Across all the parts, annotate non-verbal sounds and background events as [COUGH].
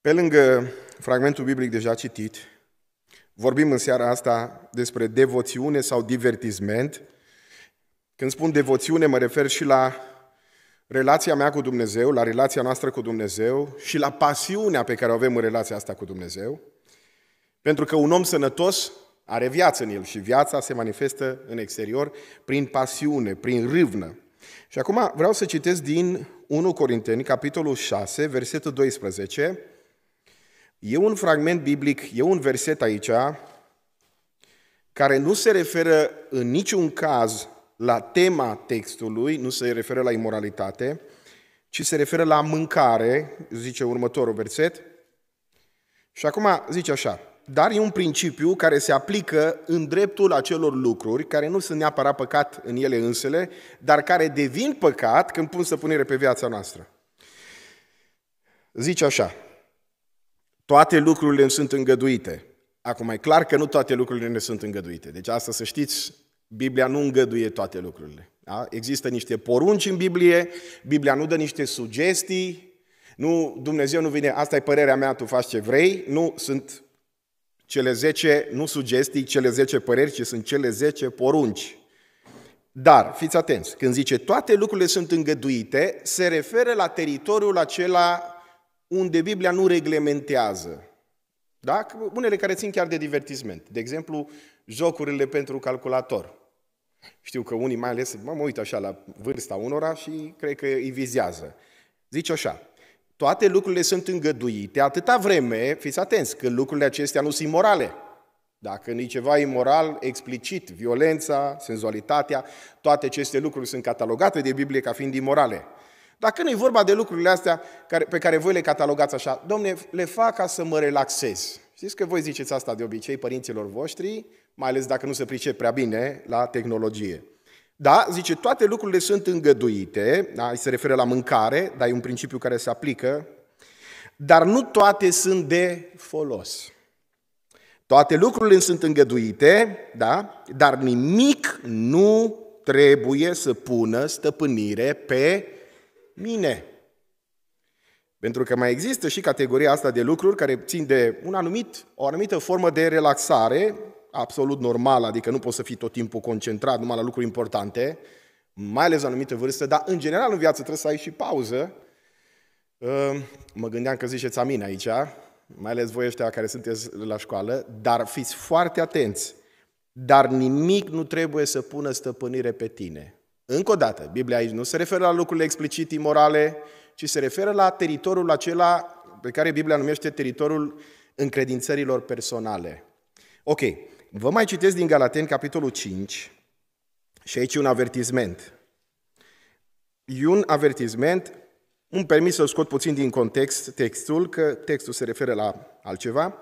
Pe lângă fragmentul biblic deja citit, vorbim în seara asta despre devoțiune sau divertisment. Când spun devoțiune, mă refer și la relația mea cu Dumnezeu, la relația noastră cu Dumnezeu și la pasiunea pe care o avem în relația asta cu Dumnezeu. Pentru că un om sănătos are viață în el și viața se manifestă în exterior prin pasiune, prin râvnă. Și acum vreau să citesc din 1 Corinteni, capitolul 6, versetul 12, E un fragment biblic, e un verset aici care nu se referă în niciun caz la tema textului, nu se referă la imoralitate, ci se referă la mâncare, zice următorul verset. Și acum zice așa, dar e un principiu care se aplică în dreptul acelor lucruri care nu sunt neapărat păcat în ele însele, dar care devin păcat când pun stăpânire pe viața noastră. Zice așa, toate lucrurile îmi sunt îngăduite. Acum, e clar că nu toate lucrurile ne sunt îngăduite. Deci asta să știți, Biblia nu îngăduie toate lucrurile. Da? Există niște porunci în Biblie, Biblia nu dă niște sugestii, nu, Dumnezeu nu vine, asta e părerea mea, tu faci ce vrei, nu sunt cele 10, nu sugestii, cele 10 păreri, ci sunt cele 10 porunci. Dar, fiți atenți, când zice toate lucrurile sunt îngăduite, se referă la teritoriul acela unde Biblia nu reglementează. Da? Unele care țin chiar de divertisment. De exemplu, jocurile pentru calculator. Știu că unii mai ales, mă, mă uit așa la vârsta unora și cred că îi vizează. Zice așa, toate lucrurile sunt îngăduite atâta vreme, fiți atenți, că lucrurile acestea nu sunt imorale. Dacă nu ceva imoral, explicit, violența, senzualitatea, toate aceste lucruri sunt catalogate de Biblie ca fiind imorale. Dacă când e vorba de lucrurile astea pe care voi le catalogați așa, domne, le fac ca să mă relaxez. Știți că voi ziceți asta de obicei părinților voștri, mai ales dacă nu se pricep prea bine la tehnologie. Da, zice, toate lucrurile sunt îngăduite, da, se referă la mâncare, dar e un principiu care se aplică, dar nu toate sunt de folos. Toate lucrurile sunt îngăduite, da, dar nimic nu trebuie să pună stăpânire pe mine. Pentru că mai există și categoria asta de lucruri care țin de un anumit, o anumită formă de relaxare, absolut normală, adică nu poți să fii tot timpul concentrat numai la lucruri importante, mai ales la anumită vârstă, dar în general în viață trebuie să ai și pauză. Ă, mă gândeam că ziceți amin aici, mai ales voi ăștia care sunteți la școală, dar fiți foarte atenți. Dar nimic nu trebuie să pună stăpânire pe tine. Încă o dată, Biblia aici nu se referă la lucrurile explicit imorale, ci se referă la teritoriul acela pe care Biblia numește teritoriul încredințărilor personale. Ok, vă mai citesc din Galaten capitolul 5, și aici e un avertisment. E un avertisment, îmi permis să-l scot puțin din context textul, că textul se referă la altceva.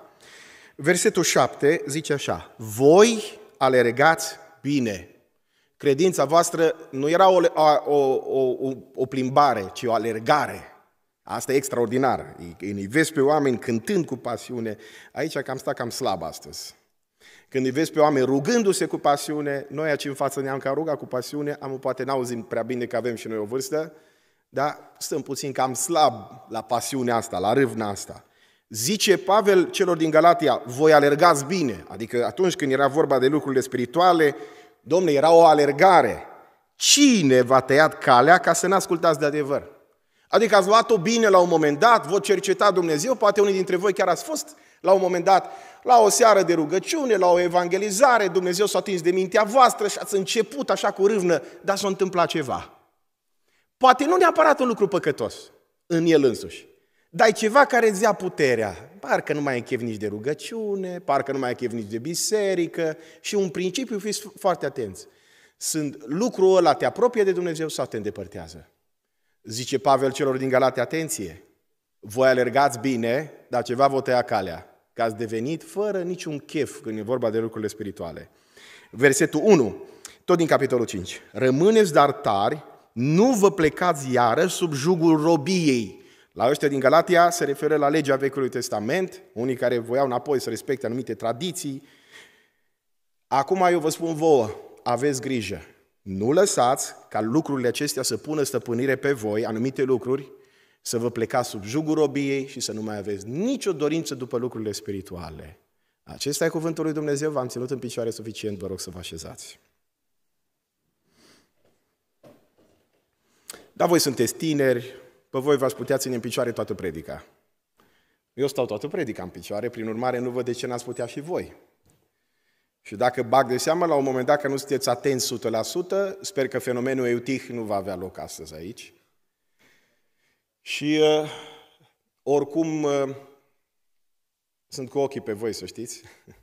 Versetul 7 zice așa, voi alergați bine Credința voastră nu era o, o, o, o plimbare, ci o alergare. Asta e extraordinar. Îi vezi pe oameni cântând cu pasiune. Aici că am stat cam slab astăzi. Când îi vezi pe oameni rugându-se cu pasiune, noi aici în față ne-am ca ruga cu pasiune, am poate n-auzim prea bine că avem și noi o vârstă, dar sunt puțin cam slab la pasiunea asta, la râvna asta. Zice Pavel celor din Galatia, voi alergați bine, adică atunci când era vorba de lucrurile spirituale, Domne, era o alergare. Cine v-a tăiat calea ca să ne ascultați de adevăr? Adică ați luat-o bine la un moment dat, vă cerceta Dumnezeu, poate unii dintre voi chiar ați fost la un moment dat la o seară de rugăciune, la o evangelizare, Dumnezeu s-a atins de mintea voastră și ați început așa cu râvnă, dar s-a întâmplat ceva. Poate nu neapărat un lucru păcătos în el însuși, dai ceva care îți ia puterea. Parcă nu mai ai chef nici de rugăciune, parcă nu mai ai chef nici de biserică și un principiu, fiți foarte atenți. Sunt lucrul ăla te apropie de Dumnezeu sau te îndepărtează? Zice Pavel celor din Galate, atenție, voi alergați bine, dar ceva vă tăia calea, că ați devenit fără niciun chef când e vorba de lucrurile spirituale. Versetul 1, tot din capitolul 5. Rămâneți dar tari, nu vă plecați iarăși sub jugul robiei, la ăștia din Galatia se referă la legea Vechiului Testament, unii care voiau înapoi să respecte anumite tradiții. Acum eu vă spun vouă, aveți grijă. Nu lăsați ca lucrurile acestea să pună stăpânire pe voi, anumite lucruri, să vă plecați sub jugul robiei și să nu mai aveți nicio dorință după lucrurile spirituale. Acesta e cuvântul lui Dumnezeu, v-am ținut în picioare suficient, vă rog să vă așezați. Dar voi sunteți tineri, pe voi v-ați putea ține în picioare toată predica. Eu stau toată predica în picioare, prin urmare nu văd de ce n-ați putea și voi. Și dacă bag de seamă, la un moment dat, că nu sunteți atenți 100%, sper că fenomenul eutih nu va avea loc astăzi aici. Și uh, oricum uh, sunt cu ochii pe voi, să știți. [LAUGHS]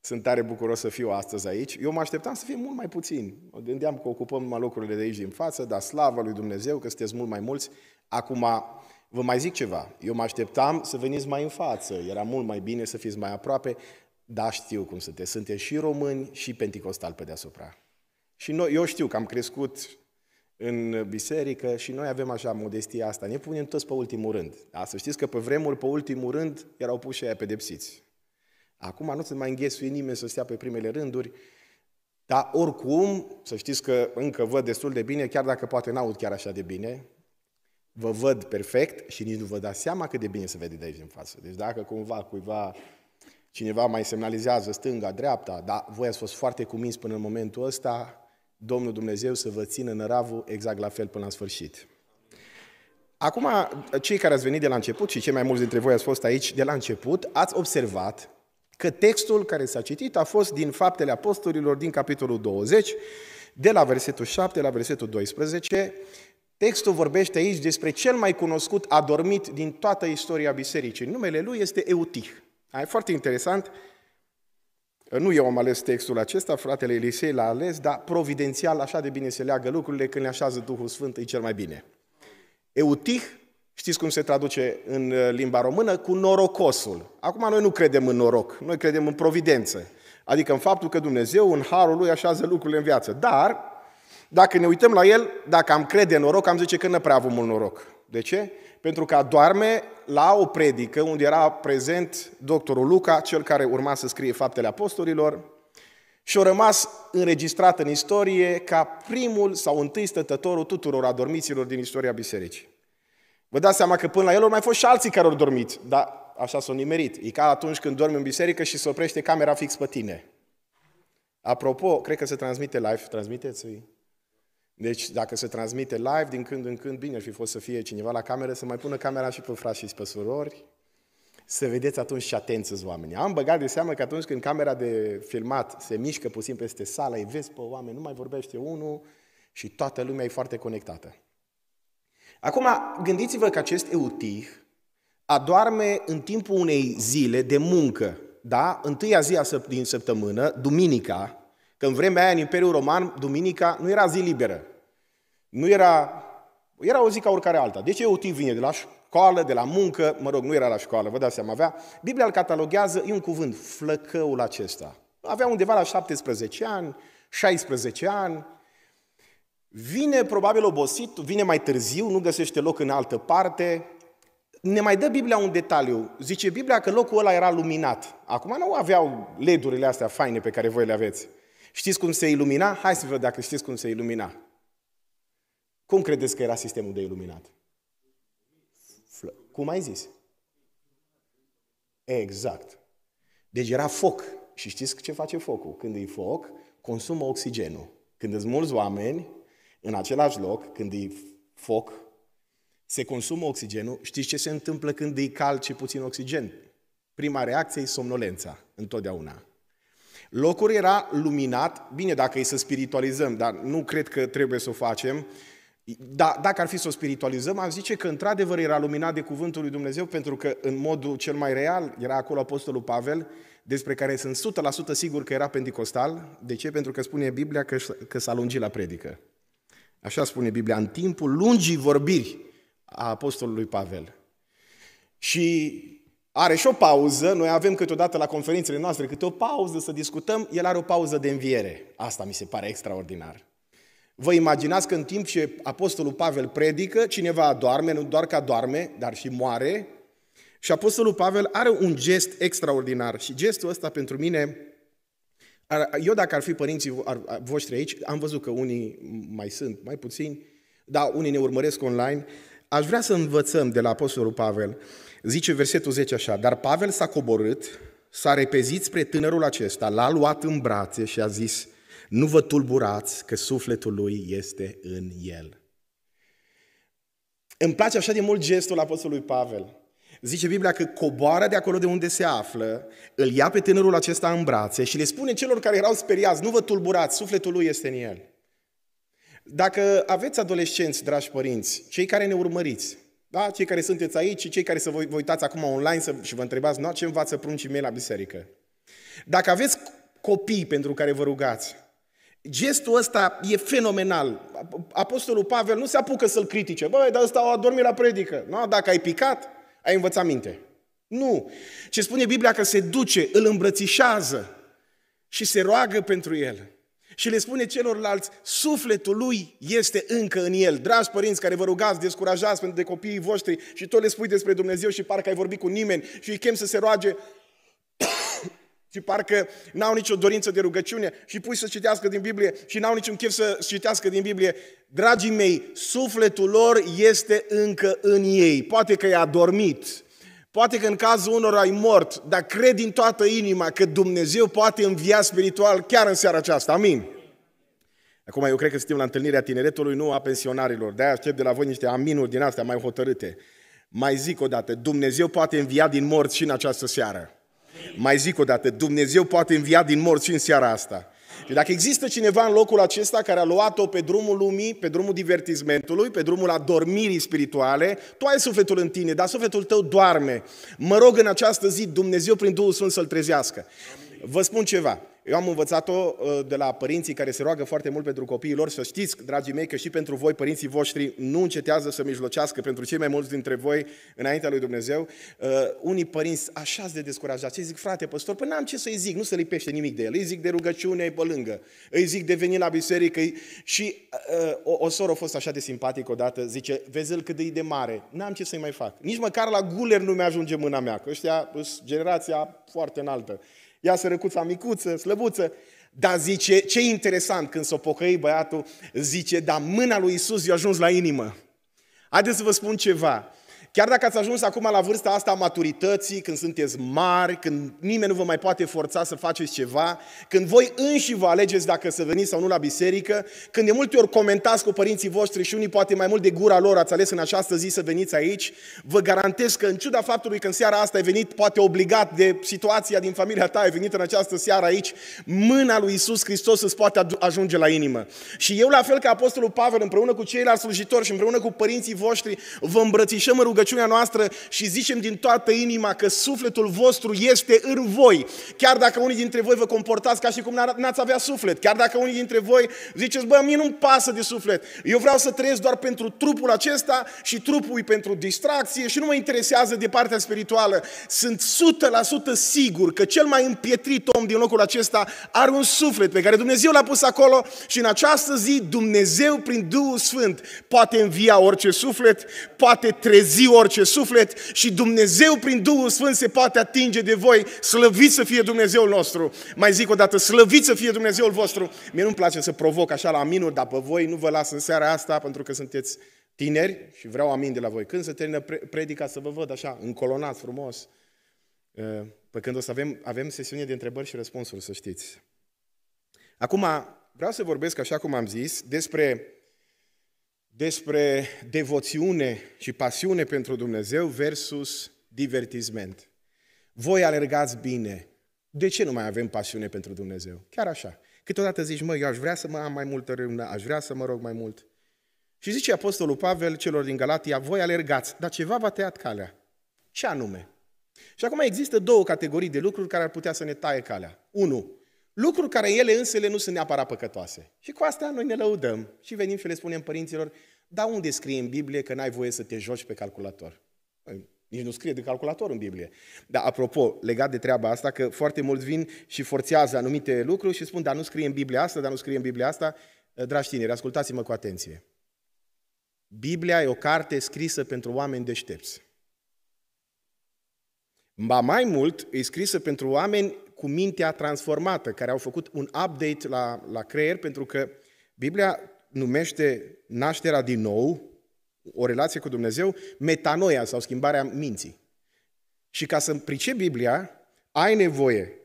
Sunt tare bucuros să fiu astăzi aici. Eu mă așteptam să fie mult mai puțin. Mă gândeam că ocupăm numai locurile de aici din față, dar slavă lui Dumnezeu că sunteți mult mai mulți. Acum, vă mai zic ceva. Eu mă așteptam să veniți mai în față. Era mult mai bine să fiți mai aproape, dar știu cum sunteți. Sunteți și români și penticostali pe deasupra. Și noi, eu știu că am crescut în biserică și noi avem așa modestia asta. Ne punem toți pe ultimul rând. Da? Să știți că pe vremuri, pe ultimul rând, erau puși aia pedepsiți. Acum nu se mai înghesuie nimeni să stea pe primele rânduri, dar oricum, să știți că încă văd destul de bine, chiar dacă poate n-aud chiar așa de bine, vă văd perfect și nici nu vă dați seama cât de bine se vede de aici în față. Deci dacă cumva cuiva, cineva mai semnalizează stânga, dreapta, dar voi ați fost foarte cuminți până în momentul ăsta, Domnul Dumnezeu să vă țină ravul exact la fel până la sfârșit. Acum, cei care ați venit de la început și cei mai mulți dintre voi ați fost aici de la început, ați observat că textul care s-a citit a fost din Faptele Apostolilor din capitolul 20, de la versetul 7 la versetul 12, Textul vorbește aici despre cel mai cunoscut adormit din toată istoria bisericii. Numele lui este Eutih. Da, e foarte interesant. Nu eu am ales textul acesta, fratele Elisei l-a ales, dar providențial așa de bine se leagă lucrurile, când le așează Duhul Sfânt, e cel mai bine. Eutih, știți cum se traduce în uh, limba română? Cu norocosul. Acum noi nu credem în noroc, noi credem în providență. Adică în faptul că Dumnezeu, în harul lui, așează lucrurile în viață. Dar dacă ne uităm la el, dacă am crede în noroc, am zice că nu prea avut mult noroc. De ce? Pentru că adorme la o predică unde era prezent doctorul Luca, cel care urma să scrie faptele apostolilor, și a rămas înregistrat în istorie ca primul sau întâi stătătorul tuturor adormiților din istoria bisericii. Vă dați seama că până la el au mai fost și alții care au dormit, dar așa s-au nimerit. E ca atunci când dormi în biserică și se oprește camera fix pe tine. Apropo, cred că se transmite live, transmiteți-i? Deci dacă se transmite live, din când în când, bine ar fi fost să fie cineva la cameră, să mai pună camera și pe frați și pe surori, să vedeți atunci și atenți oamenii. Am băgat de seamă că atunci când camera de filmat se mișcă puțin peste sală, îi vezi pe oameni, nu mai vorbește unul și toată lumea e foarte conectată. Acum, gândiți-vă că acest eutih adoarme în timpul unei zile de muncă, da? Întâia zi din săptămână, duminica, Că în vremea aia, în Imperiul Roman, duminica nu era zi liberă. Nu era... Era o zi ca oricare alta. Deci Eutiv vine de la școală, de la muncă, mă rog, nu era la școală, vă dați seama, avea... Biblia îl cataloguează, e un cuvânt, flăcăul acesta. Avea undeva la 17 ani, 16 ani, Vine probabil obosit, vine mai târziu, nu găsește loc în altă parte. Ne mai dă Biblia un detaliu. Zice Biblia că locul ăla era luminat. Acum nu aveau ledurile astea faine pe care voi le aveți. Știți cum se ilumina? Hai să văd dacă știți cum se ilumina. Cum credeți că era sistemul de iluminat? Fl- cum ai zis? Exact. Deci era foc. Și știți ce face focul? Când e foc, consumă oxigenul. Când îți mulți oameni, în același loc, când e foc, se consumă oxigenul, știți ce se întâmplă când îi cald și puțin oxigen? Prima reacție e somnolența, întotdeauna. Locul era luminat, bine dacă e să spiritualizăm, dar nu cred că trebuie să o facem, da, dacă ar fi să o spiritualizăm, am zice că într-adevăr era luminat de cuvântul lui Dumnezeu, pentru că în modul cel mai real era acolo Apostolul Pavel, despre care sunt 100% sigur că era pentecostal. De ce? Pentru că spune Biblia că, că s-a lungit la predică. Așa spune Biblia, în timpul lungii vorbiri a Apostolului Pavel. Și are și o pauză, noi avem câteodată la conferințele noastre câte o pauză să discutăm, el are o pauză de înviere. Asta mi se pare extraordinar. Vă imaginați că în timp ce Apostolul Pavel predică, cineva doarme, nu doar că doarme, dar și moare, și Apostolul Pavel are un gest extraordinar. Și gestul ăsta pentru mine, eu dacă ar fi părinții voștri aici, am văzut că unii mai sunt, mai puțini, dar unii ne urmăresc online, aș vrea să învățăm de la Apostolul Pavel. Zice versetul 10 așa, dar Pavel s-a coborât, s-a repezit spre tânărul acesta, l-a luat în brațe și a zis, nu vă tulburați că sufletul lui este în el. Îmi place așa de mult gestul apostolului Pavel. Zice Biblia că coboară de acolo de unde se află, îl ia pe tânărul acesta în brațe și le spune celor care erau speriați, nu vă tulburați, sufletul lui este în el. Dacă aveți adolescenți, dragi părinți, cei care ne urmăriți, da? Cei care sunteți aici și cei care să vă, uitați acum online să, și vă întrebați, no, ce învață pruncii mei la biserică? Dacă aveți copii pentru care vă rugați, gestul ăsta e fenomenal. Apostolul Pavel nu se apucă să-l critique. Băi, dar ăsta o adormi la predică. No? Dacă ai picat, ai învățat minte. Nu. Ce spune Biblia că se duce, îl îmbrățișează și se roagă pentru el și le spune celorlalți, sufletul lui este încă în el. Dragi părinți care vă rugați, descurajați pentru de copiii voștri și tot le spui despre Dumnezeu și parcă ai vorbit cu nimeni și îi chem să se roage [COUGHS] și parcă n-au nicio dorință de rugăciune și pui să citească din Biblie și n-au niciun chef să citească din Biblie. Dragii mei, sufletul lor este încă în ei. Poate că i-a dormit, Poate că în cazul unor ai mort, dar cred din toată inima că Dumnezeu poate învia spiritual chiar în seara aceasta. Amin. Acum eu cred că suntem la întâlnirea tineretului, nu a pensionarilor. De-aia aștept de la voi niște aminuri din astea mai hotărâte. Mai zic o dată, Dumnezeu poate învia din morți și în această seară. Mai zic o dată, Dumnezeu poate învia din morți și în seara asta. Și deci dacă există cineva în locul acesta care a luat-o pe drumul lumii, pe drumul divertismentului, pe drumul adormirii spirituale, tu ai sufletul în tine, dar sufletul tău doarme. Mă rog în această zi Dumnezeu prin Duhul Sfânt să-l trezească. Vă spun ceva, eu am învățat-o ă, de la părinții care se roagă foarte mult pentru copiii lor. Să știți, dragii mei, că și pentru voi, părinții voștri, nu încetează să mijlocească pentru cei mai mulți dintre voi înaintea lui Dumnezeu. Uh, unii părinți așa de descurajați. îi zic, frate, păstor, până păi am ce să-i zic, nu se lipește nimic de el. Îi zic de rugăciune pe lângă, îi zic de veni la biserică. Și uh, o, o soră a fost așa de simpatică odată, zice, vezi l cât de de mare, n-am ce să-i mai fac. Nici măcar la guler nu mi-ajunge mâna mea, că ăștia generația foarte înaltă ia sărăcuța micuță, slăbuță. Dar zice, ce interesant când s-o pocăi băiatul, zice, dar mâna lui Isus i-a ajuns la inimă. Haideți să vă spun ceva. Chiar dacă ați ajuns acum la vârsta asta a maturității, când sunteți mari, când nimeni nu vă mai poate forța să faceți ceva, când voi înși vă alegeți dacă să veniți sau nu la biserică, când de multe ori comentați cu părinții voștri și unii poate mai mult de gura lor ați ales în această zi să veniți aici, vă garantez că în ciuda faptului că în seara asta ai venit poate obligat de situația din familia ta, ai venit în această seară aici, mâna lui Isus Hristos îți poate ajunge la inimă. Și eu, la fel ca Apostolul Pavel, împreună cu ceilalți slujitori și împreună cu părinții voștri, vă îmbrățișăm în rugă rugăciunea noastră și zicem din toată inima că sufletul vostru este în voi. Chiar dacă unii dintre voi vă comportați ca și cum n-ați avea suflet, chiar dacă unii dintre voi ziceți, bă, mie nu-mi pasă de suflet, eu vreau să trăiesc doar pentru trupul acesta și trupul e pentru distracție și nu mă interesează de partea spirituală. Sunt 100% sigur că cel mai împietrit om din locul acesta are un suflet pe care Dumnezeu l-a pus acolo și în această zi Dumnezeu prin Duhul Sfânt poate învia orice suflet, poate trezi orice suflet și Dumnezeu prin Duhul Sfânt se poate atinge de voi. Slăvit să fie Dumnezeul nostru. Mai zic o dată, slăvit să fie Dumnezeul vostru. Mie nu-mi place să provoc așa la aminuri, dar pe voi nu vă las în seara asta pentru că sunteți tineri și vreau amin de la voi. Când se termină predica să vă văd așa, încolonați frumos. Ă, pe când o să avem, avem sesiune de întrebări și răspunsuri, să știți. Acum, vreau să vorbesc, așa cum am zis, despre despre devoțiune și pasiune pentru Dumnezeu versus divertisment. Voi alergați bine. De ce nu mai avem pasiune pentru Dumnezeu? Chiar așa. Câteodată zici, măi, eu aș vrea să mă am mai multă râmnă, aș vrea să mă rog mai mult. Și zice Apostolul Pavel celor din Galatia, voi alergați, dar ceva v-a tăiat calea. Ce anume? Și acum există două categorii de lucruri care ar putea să ne taie calea. Unu, Lucruri care ele însele nu sunt neapărat păcătoase. Și cu asta noi ne lăudăm și venim și le spunem părinților, da unde scrie în Biblie că n-ai voie să te joci pe calculator? Păi, nici nu scrie de calculator în Biblie. Dar apropo, legat de treaba asta, că foarte mulți vin și forțează anumite lucruri și spun, dar nu scrie în Biblia asta, dar nu scrie în Biblia asta. Eh, dragi tineri, ascultați-mă cu atenție. Biblia e o carte scrisă pentru oameni deștepți. Ba mai mult, e scrisă pentru oameni cu mintea transformată, care au făcut un update la, la creier, pentru că Biblia numește nașterea din nou, o relație cu Dumnezeu, metanoia sau schimbarea minții. Și ca să pricep Biblia, ai nevoie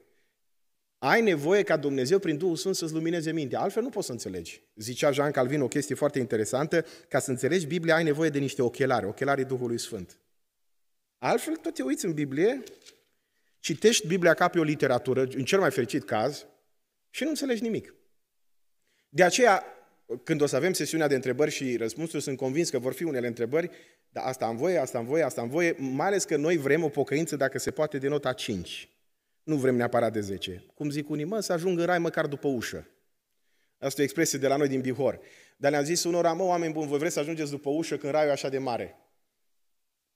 ai nevoie ca Dumnezeu prin Duhul Sfânt să-ți lumineze mintea, altfel nu poți să înțelegi. Zicea Jean Calvin o chestie foarte interesantă, ca să înțelegi Biblia ai nevoie de niște ochelari, ochelarii Duhului Sfânt. Altfel tot te uiți în Biblie Citești Biblia ca pe o literatură, în cel mai fericit caz, și nu înțelegi nimic. De aceea, când o să avem sesiunea de întrebări și răspunsuri, sunt convins că vor fi unele întrebări, dar asta am voie, asta am voie, asta am voie, mai ales că noi vrem o pocăință, dacă se poate, de nota 5. Nu vrem neapărat de 10. Cum zic unii, mă, să ajung în rai măcar după ușă. Asta e o expresie de la noi din Bihor. Dar le-am zis unora, mă, oameni buni, voi vreți să ajungeți după ușă când raiul e așa de mare.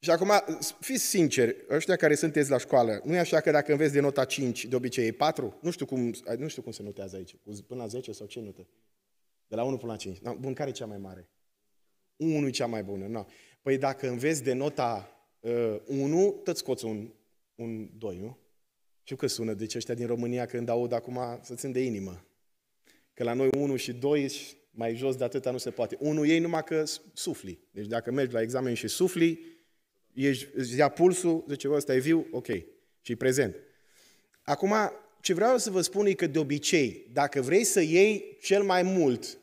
Și acum, fiți sinceri, ăștia care sunteți la școală, nu e așa că dacă înveți de nota 5, de obicei e 4? Nu știu cum, nu știu cum se notează aici, până la 10 sau ce notă? De la 1 până la 5. No, da, bun, care e cea mai mare? 1 e cea mai bună. No. Păi dacă înveți de nota uh, 1, tot scoți un, un 2, nu? Știu că sună, deci ăștia din România când aud acum să țin de inimă. Că la noi 1 și 2 mai jos de atâta nu se poate. 1 ei numai că sufli. Deci dacă mergi la examen și sufli, ești, îți ia pulsul, zice, bă, ăsta e viu, ok, și prezent. Acum, ce vreau să vă spun e că de obicei, dacă vrei să iei cel mai mult,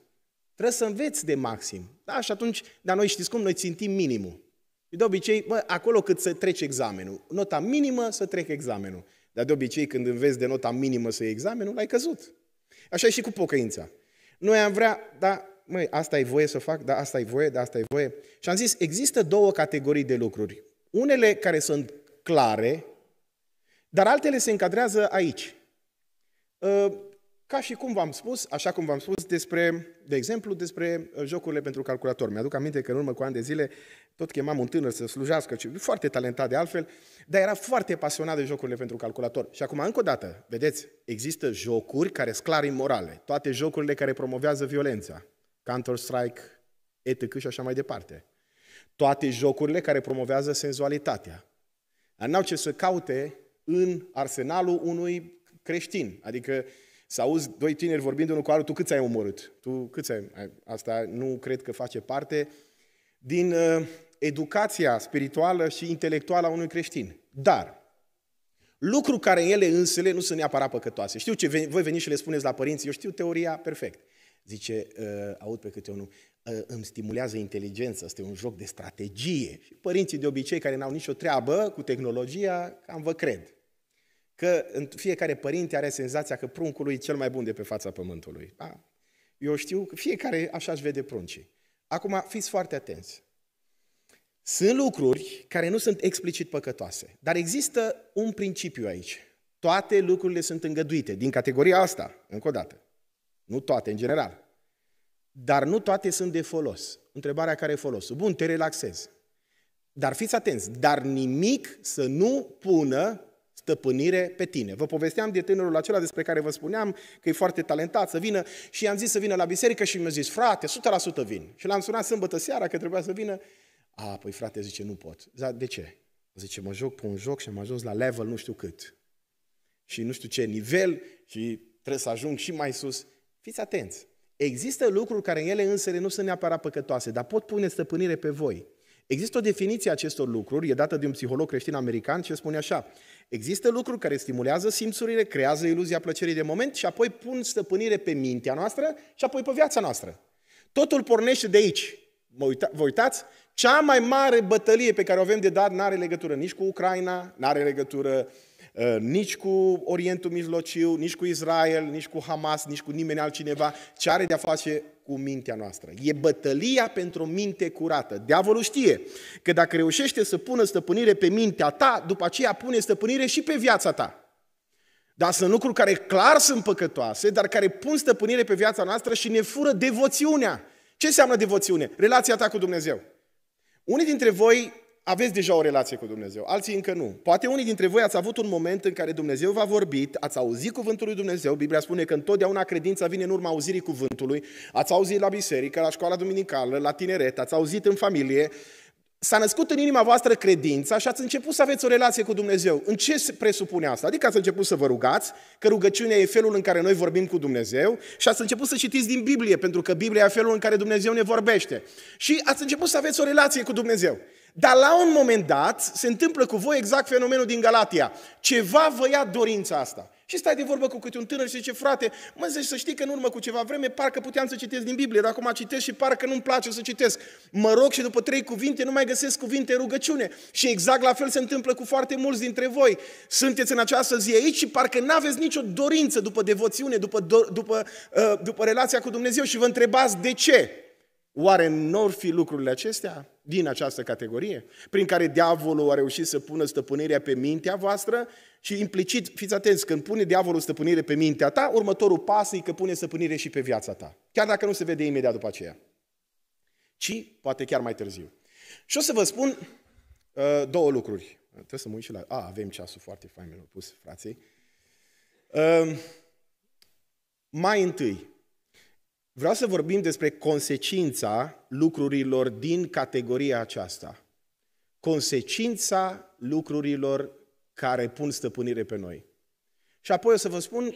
trebuie să înveți de maxim. Da, și atunci, dar noi știți cum, noi țintim minimul. De obicei, bă, acolo cât să treci examenul. Nota minimă să trec examenul. Dar de obicei, când înveți de nota minimă să iei examenul, ai căzut. Așa e și cu pocăința. Noi am vrea, dar măi, asta e voie să fac, da, asta e voie, da, asta e voie. Și am zis, există două categorii de lucruri. Unele care sunt clare, dar altele se încadrează aici. Uh, ca și cum v-am spus, așa cum v-am spus despre, de exemplu, despre uh, jocurile pentru calculator. Mi-aduc aminte că în urmă cu ani de zile tot chemam un tânăr să slujească, foarte talentat de altfel, dar era foarte pasionat de jocurile pentru calculator. Și acum, încă o dată, vedeți, există jocuri care sunt clar imorale, toate jocurile care promovează violența, Counter-Strike, etc. și așa mai departe. Toate jocurile care promovează senzualitatea. Dar n-au ce să caute în arsenalul unui creștin. Adică să auzi doi tineri vorbind unul cu altul, tu câți ai omorât? Tu câți ai? Asta nu cred că face parte din uh, educația spirituală și intelectuală a unui creștin. Dar, lucru care în ele însele nu sunt neapărat păcătoase. Știu ce voi veniți și le spuneți la părinți, eu știu teoria perfect. Zice, uh, aud pe câte unul, uh, îmi stimulează inteligența, este un joc de strategie. Și părinții de obicei care n-au nicio treabă cu tehnologia, cam vă cred. Că fiecare părinte are senzația că pruncul lui e cel mai bun de pe fața pământului. Da? Eu știu că fiecare așa își vede pruncii. Acum, fiți foarte atenți. Sunt lucruri care nu sunt explicit păcătoase, dar există un principiu aici. Toate lucrurile sunt îngăduite din categoria asta, încă o dată. Nu toate, în general. Dar nu toate sunt de folos. Întrebarea care e folosul? Bun, te relaxezi. Dar fiți atenți, dar nimic să nu pună stăpânire pe tine. Vă povesteam de tânărul acela despre care vă spuneam că e foarte talentat să vină și i-am zis să vină la biserică și mi-a zis, frate, 100% vin. Și l-am sunat sâmbătă seara că trebuia să vină. A, păi frate, zice, nu pot. Da, de ce? Zice, mă joc pe un joc și am ajuns la level nu știu cât. Și nu știu ce nivel și trebuie să ajung și mai sus. Fiți atenți! Există lucruri care în ele însele nu sunt neapărat păcătoase, dar pot pune stăpânire pe voi. Există o definiție a acestor lucruri, e dată de un psiholog creștin american ce spune așa. Există lucruri care stimulează simțurile, creează iluzia plăcerii de moment și apoi pun stăpânire pe mintea noastră și apoi pe viața noastră. Totul pornește de aici. Mă uita, vă uitați? Cea mai mare bătălie pe care o avem de dat nu are legătură nici cu Ucraina, nu are legătură uh, Eh, nici cu Orientul Mijlociu, nici cu Israel, nici cu Hamas, nici cu nimeni altcineva, ce are de-a face cu mintea noastră. E bătălia pentru o minte curată. Diavolul știe că dacă reușește să pună stăpânire pe mintea ta, după aceea pune stăpânire și pe viața ta. Dar sunt lucruri care clar sunt păcătoase, dar care pun stăpânire pe viața noastră și ne fură devoțiunea. Ce înseamnă devoțiune? Relația ta cu Dumnezeu. Unii dintre voi aveți deja o relație cu Dumnezeu, alții încă nu. Poate unii dintre voi ați avut un moment în care Dumnezeu v-a vorbit, ați auzit cuvântul lui Dumnezeu, Biblia spune că întotdeauna credința vine în urma auzirii cuvântului, ați auzit la biserică, la școala duminicală, la tineret, ați auzit în familie, S-a născut în inima voastră credința și ați început să aveți o relație cu Dumnezeu. În ce se presupune asta? Adică ați început să vă rugați, că rugăciunea e felul în care noi vorbim cu Dumnezeu și ați început să citiți din Biblie, pentru că Biblia e felul în care Dumnezeu ne vorbește. Și ați început să aveți o relație cu Dumnezeu. Dar la un moment dat se întâmplă cu voi exact fenomenul din Galatia. Ceva vă ia dorința asta. Și stai de vorbă cu câte un tânăr și zice, frate, mă zici să știi că în urmă cu ceva vreme parcă puteam să citesc din Biblie, dar acum citesc și parcă nu-mi place să citesc. Mă rog și după trei cuvinte nu mai găsesc cuvinte rugăciune. Și exact la fel se întâmplă cu foarte mulți dintre voi. Sunteți în această zi aici și parcă nu aveți nicio dorință după devoțiune, după, do- după, după, uh, după relația cu Dumnezeu și vă întrebați de ce. Oare nu ar fi lucrurile acestea din această categorie, prin care diavolul a reușit să pună stăpânirea pe mintea voastră și implicit, fiți atenți, când pune diavolul stăpânire pe mintea ta, următorul pas e că pune stăpânire și pe viața ta, chiar dacă nu se vede imediat după aceea, ci poate chiar mai târziu. Și o să vă spun uh, două lucruri. Trebuie să mă uit și la... A, avem ceasul foarte fain, mi pus, frații. Uh, mai întâi, Vreau să vorbim despre consecința lucrurilor din categoria aceasta. Consecința lucrurilor care pun stăpânire pe noi. Și apoi o să vă spun,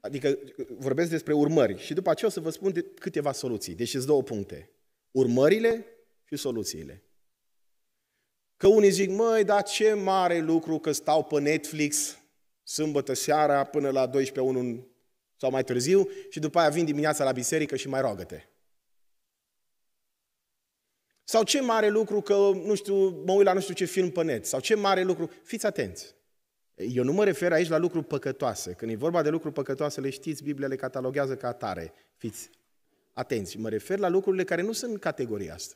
adică vorbesc despre urmări și după aceea o să vă spun de câteva soluții. Deci sunt două puncte. Urmările și soluțiile. Că unii zic, măi, dar ce mare lucru că stau pe Netflix sâmbătă seara până la 12.1 sau mai târziu și după aia vin dimineața la biserică și mai roagă-te. Sau ce mare lucru că, nu știu, mă uit la nu știu ce film pe net. Sau ce mare lucru. Fiți atenți. Eu nu mă refer aici la lucruri păcătoase. Când e vorba de lucruri păcătoase, le știți, Biblia le cataloguează ca atare. Fiți atenți. Mă refer la lucrurile care nu sunt în categoria asta.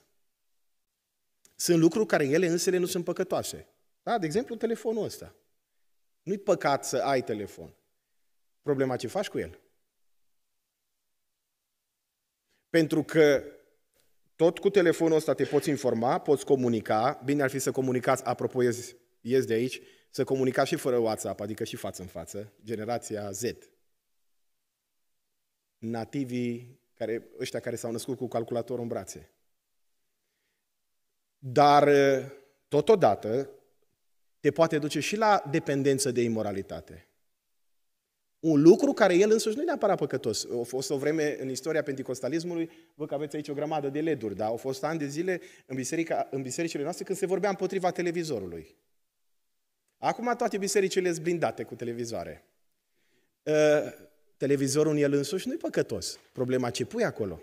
Sunt lucruri care ele însele nu sunt păcătoase. Da? De exemplu, telefonul ăsta. Nu-i păcat să ai telefon. Problema ce faci cu el. Pentru că tot cu telefonul ăsta te poți informa, poți comunica, bine ar fi să comunicați, apropo, ies, ies de aici, să comunicați și fără WhatsApp, adică și față în față, generația Z. Nativii, care, ăștia care s-au născut cu calculatorul în brațe. Dar, eh, totodată, te poate duce și la dependență de imoralitate. Un lucru care el însuși nu e neapărat păcătos. A fost o vreme în istoria pentecostalismului, văd că aveți aici o grămadă de leduri, dar au fost ani de zile în, biserica, în bisericile noastre când se vorbea împotriva televizorului. Acum toate bisericile sunt blindate cu televizoare. Uh, televizorul în el însuși nu e păcătos. Problema ce pui acolo.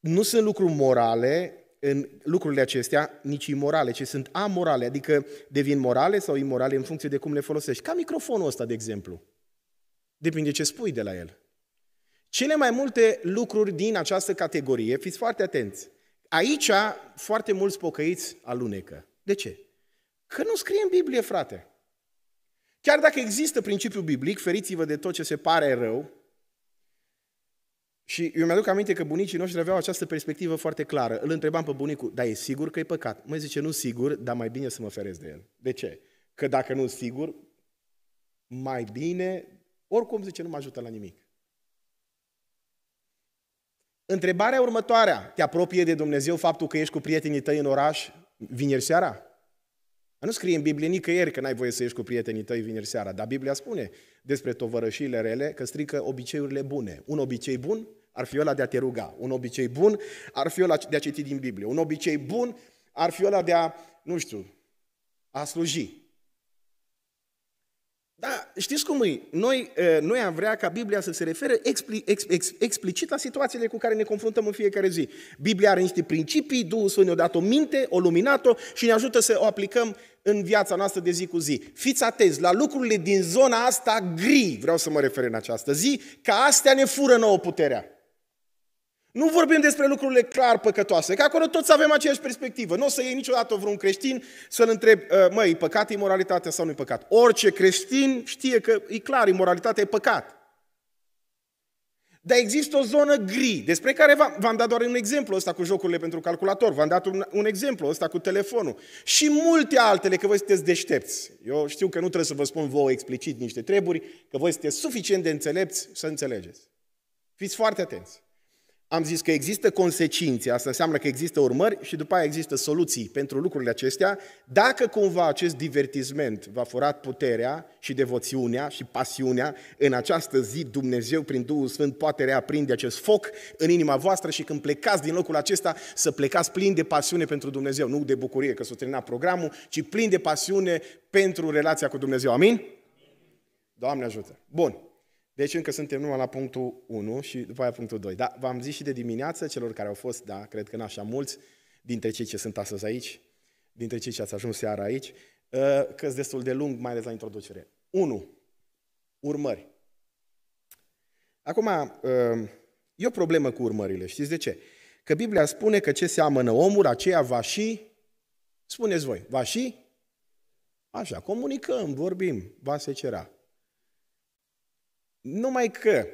Nu sunt lucruri morale, în lucrurile acestea, nici imorale, ci sunt amorale, adică devin morale sau imorale în funcție de cum le folosești. Ca microfonul ăsta, de exemplu. Depinde ce spui de la el. Cele mai multe lucruri din această categorie, fiți foarte atenți, aici foarte mulți pocăiți alunecă. De ce? Că nu scrie în Biblie, frate. Chiar dacă există principiul biblic, feriți-vă de tot ce se pare rău, și eu mi-aduc aminte că bunicii noștri aveau această perspectivă foarte clară. Îl întrebam pe bunicul, dar e sigur că e păcat? Mă zice, nu sigur, dar mai bine să mă ferez de el. De ce? Că dacă nu sigur, mai bine, oricum zice, nu mă ajută la nimic. Întrebarea următoarea, te apropie de Dumnezeu faptul că ești cu prietenii tăi în oraș vineri seara? Nu scrie în Biblie nicăieri că n-ai voie să ieși cu prietenii tăi vineri seara, dar Biblia spune despre tovărășiile rele că strică obiceiurile bune. Un obicei bun ar fi ăla de a te ruga, un obicei bun ar fi ăla de a citi din Biblie, un obicei bun ar fi ăla de a, nu știu, a sluji. Da, știți cum e? Noi, noi am vrea ca Biblia să se refere expli, ex, ex, explicit la situațiile cu care ne confruntăm în fiecare zi. Biblia are niște principii, Duhul Sfânt ne-a dat o minte, o luminat-o și ne ajută să o aplicăm în viața noastră de zi cu zi. Fiți atenți la lucrurile din zona asta gri, vreau să mă refer în această zi, că astea ne fură nouă puterea. Nu vorbim despre lucrurile clar păcătoase, că acolo toți avem aceeași perspectivă. Nu o să iei niciodată vreun creștin să-l întreb, ă, măi, păcat imoralitatea sau nu e păcat? Orice creștin știe că e clar, imoralitatea e păcat. Dar există o zonă gri, despre care v-am, v-am dat doar un exemplu ăsta cu jocurile pentru calculator, v-am dat un, un exemplu ăsta cu telefonul și multe altele, că voi sunteți deștepți. Eu știu că nu trebuie să vă spun vouă explicit niște treburi, că voi sunteți suficient de înțelepți să înțelegeți. Fiți foarte atenți. Am zis că există consecințe, asta înseamnă că există urmări și după aia există soluții pentru lucrurile acestea. Dacă cumva acest divertisment va furat puterea și devoțiunea și pasiunea, în această zi Dumnezeu prin Duhul Sfânt poate reaprinde acest foc în inima voastră și când plecați din locul acesta să plecați plin de pasiune pentru Dumnezeu, nu de bucurie că s-a terminat programul, ci plin de pasiune pentru relația cu Dumnezeu. Amin? Doamne ajută! Bun. Deci încă suntem numai la punctul 1 și după aia punctul 2. Dar v-am zis și de dimineață celor care au fost, da, cred că n așa mulți, dintre cei ce sunt astăzi aici, dintre cei ce ați ajuns seara aici, ă, că destul de lung, mai ales la introducere. 1. Urmări. Acum, ă, e o problemă cu urmările. Știți de ce? Că Biblia spune că ce seamănă omul, aceea va și... Spuneți voi, va și... Așa, comunicăm, vorbim, va se cera. Numai că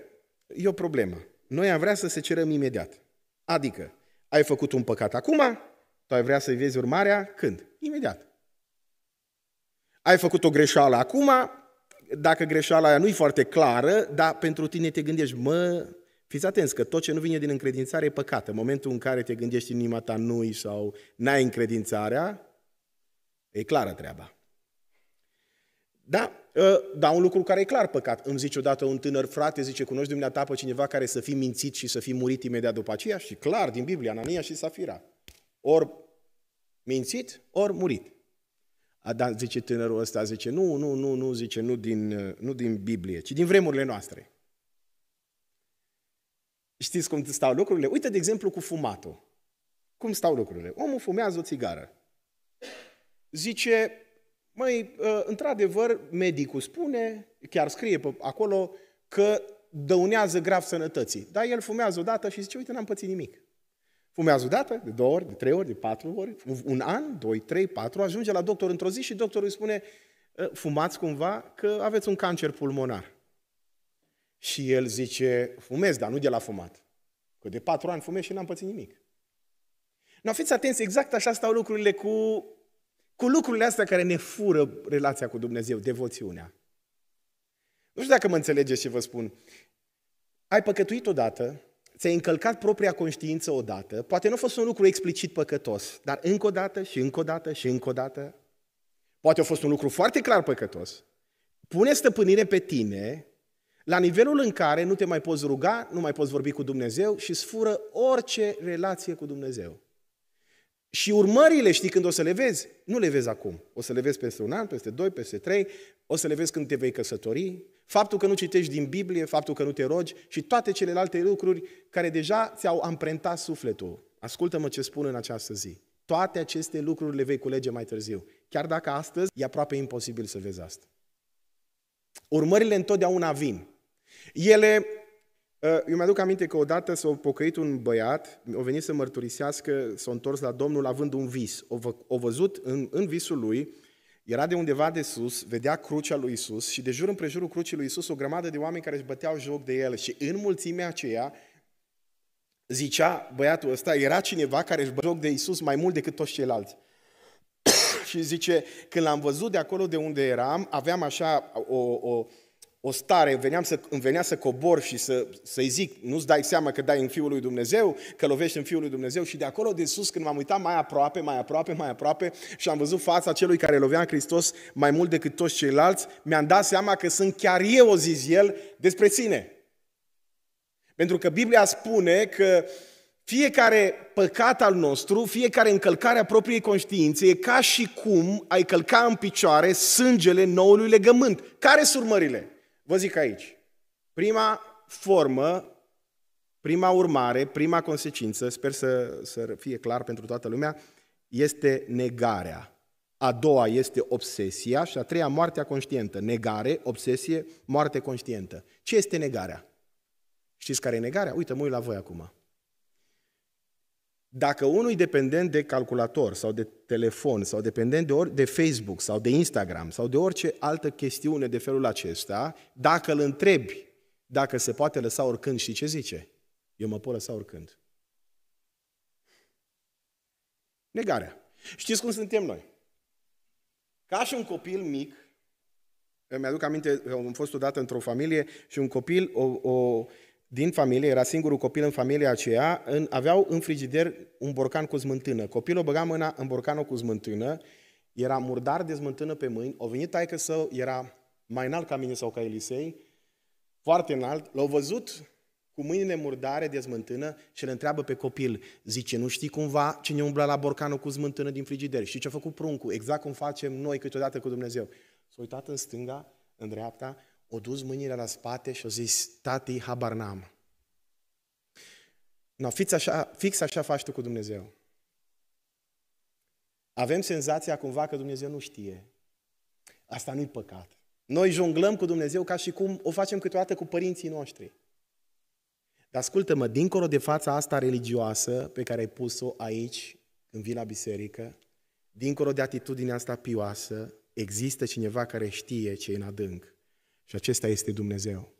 e o problemă. Noi am vrea să se cerăm imediat. Adică, ai făcut un păcat acum, tu ai vrea să-i vezi urmarea când? Imediat. Ai făcut o greșeală acum, dacă greșeala aia nu e foarte clară, dar pentru tine te gândești, mă, fiți atenți că tot ce nu vine din încredințare e păcat. În momentul în care te gândești în inima ta nu sau n-ai încredințarea, e clară treaba. Da, ă, da, un lucru care e clar păcat. Îmi zice odată un tânăr, frate, zice, cunoști dumneata pe cineva care să fi mințit și să fi murit imediat după aceea? Și clar, din Biblie, Anania și Safira. Ori mințit, ori murit. Dar zice tânărul ăsta, zice, nu, nu, nu, nu, zice, nu din, ă, nu din Biblie, ci din vremurile noastre. Știți cum stau lucrurile? Uite, de exemplu, cu fumatul. Cum stau lucrurile? Omul fumează o țigară. Zice, Măi, ă, într-adevăr, medicul spune, chiar scrie pe acolo, că dăunează grav sănătății. Dar el fumează odată și zice, uite, n-am pățit nimic. Fumează odată, de două ori, de trei ori, de patru ori, un an, doi, trei, patru, ajunge la doctor într-o zi și doctorul îi spune, ă, fumați cumva că aveți un cancer pulmonar. Și el zice, fumez, dar nu de la fumat. Că de patru ani fumez și n-am pățit nimic. Nu, fiți atenți, exact așa stau lucrurile cu cu lucrurile astea care ne fură relația cu Dumnezeu, devoțiunea. Nu știu dacă mă înțelegeți și vă spun. Ai păcătuit odată, ți-ai încălcat propria conștiință odată, poate nu a fost un lucru explicit păcătos, dar încă o dată și încă o dată și încă o dată. Poate a fost un lucru foarte clar păcătos. Pune stăpânire pe tine la nivelul în care nu te mai poți ruga, nu mai poți vorbi cu Dumnezeu și sfură orice relație cu Dumnezeu. Și urmările, știi când o să le vezi? Nu le vezi acum. O să le vezi peste un an, peste doi, peste trei, o să le vezi când te vei căsători, faptul că nu citești din Biblie, faptul că nu te rogi și toate celelalte lucruri care deja ți-au amprentat sufletul. Ascultă-mă ce spun în această zi. Toate aceste lucruri le vei culege mai târziu, chiar dacă astăzi e aproape imposibil să vezi asta. Urmările întotdeauna vin. Ele Uh, eu mi-aduc aminte că odată s-a pocăit un băiat, o venit să mărturisească, s-a întors la Domnul având un vis. O, vă, o văzut în, în visul lui, era de undeva de sus, vedea crucea lui Isus și de jur împrejurul crucii lui Isus o grămadă de oameni care își băteau joc de el. Și în mulțimea aceea, zicea băiatul ăsta, era cineva care își bătea joc de Isus mai mult decât toți ceilalți. [COUGHS] și zice, când l-am văzut de acolo de unde eram, aveam așa o, o, o stare, veneam să, îmi venea să cobor și să, să-i zic, nu-ți dai seama că dai în Fiul lui Dumnezeu, că lovești în Fiul lui Dumnezeu și de acolo de sus, când m-am uitat mai aproape, mai aproape, mai aproape și am văzut fața celui care lovea în Hristos mai mult decât toți ceilalți, mi-am dat seama că sunt chiar eu, o zis el, despre sine. Pentru că Biblia spune că fiecare păcat al nostru, fiecare încălcare a propriei conștiințe e ca și cum ai călca în picioare sângele noului legământ. Care sunt urmările? Vă zic aici, prima formă, prima urmare, prima consecință, sper să, să fie clar pentru toată lumea, este negarea. A doua este obsesia și a treia moartea conștientă. Negare, obsesie, moarte conștientă. Ce este negarea? Știți care e negarea? Uite, mă uit la voi acum. Dacă unul e dependent de calculator sau de telefon sau dependent de, ori, de Facebook sau de Instagram sau de orice altă chestiune de felul acesta, dacă îl întrebi dacă se poate lăsa oricând, și ce zice? Eu mă pot lăsa oricând. Negarea. Știți cum suntem noi? Ca și un copil mic, îmi aduc aminte, am fost odată într-o familie și un copil o, o din familie, era singurul copil în familia aceea, în, aveau în frigider un borcan cu smântână. Copilul băga mâna în borcanul cu smântână, era murdar de smântână pe mâini, o venit taică să era mai înalt ca mine sau ca Elisei, foarte înalt, l-au văzut cu mâinile murdare de smântână și le întreabă pe copil, zice, nu știi cumva cine umbla la borcanul cu smântână din frigider? Și ce a făcut pruncul? Exact cum facem noi câteodată cu Dumnezeu. S-a uitat în stânga, în dreapta, o dus mâinile la spate și o zis, tati, habar n-am. No, fiți așa, fix așa faci tu cu Dumnezeu. Avem senzația cumva că Dumnezeu nu știe. Asta nu-i păcat. Noi jonglăm cu Dumnezeu ca și cum o facem câteodată cu părinții noștri. Dar ascultă-mă, dincolo de fața asta religioasă pe care ai pus-o aici, în vila biserică, dincolo de atitudinea asta pioasă, există cineva care știe ce e în adânc. Și acesta este Dumnezeu.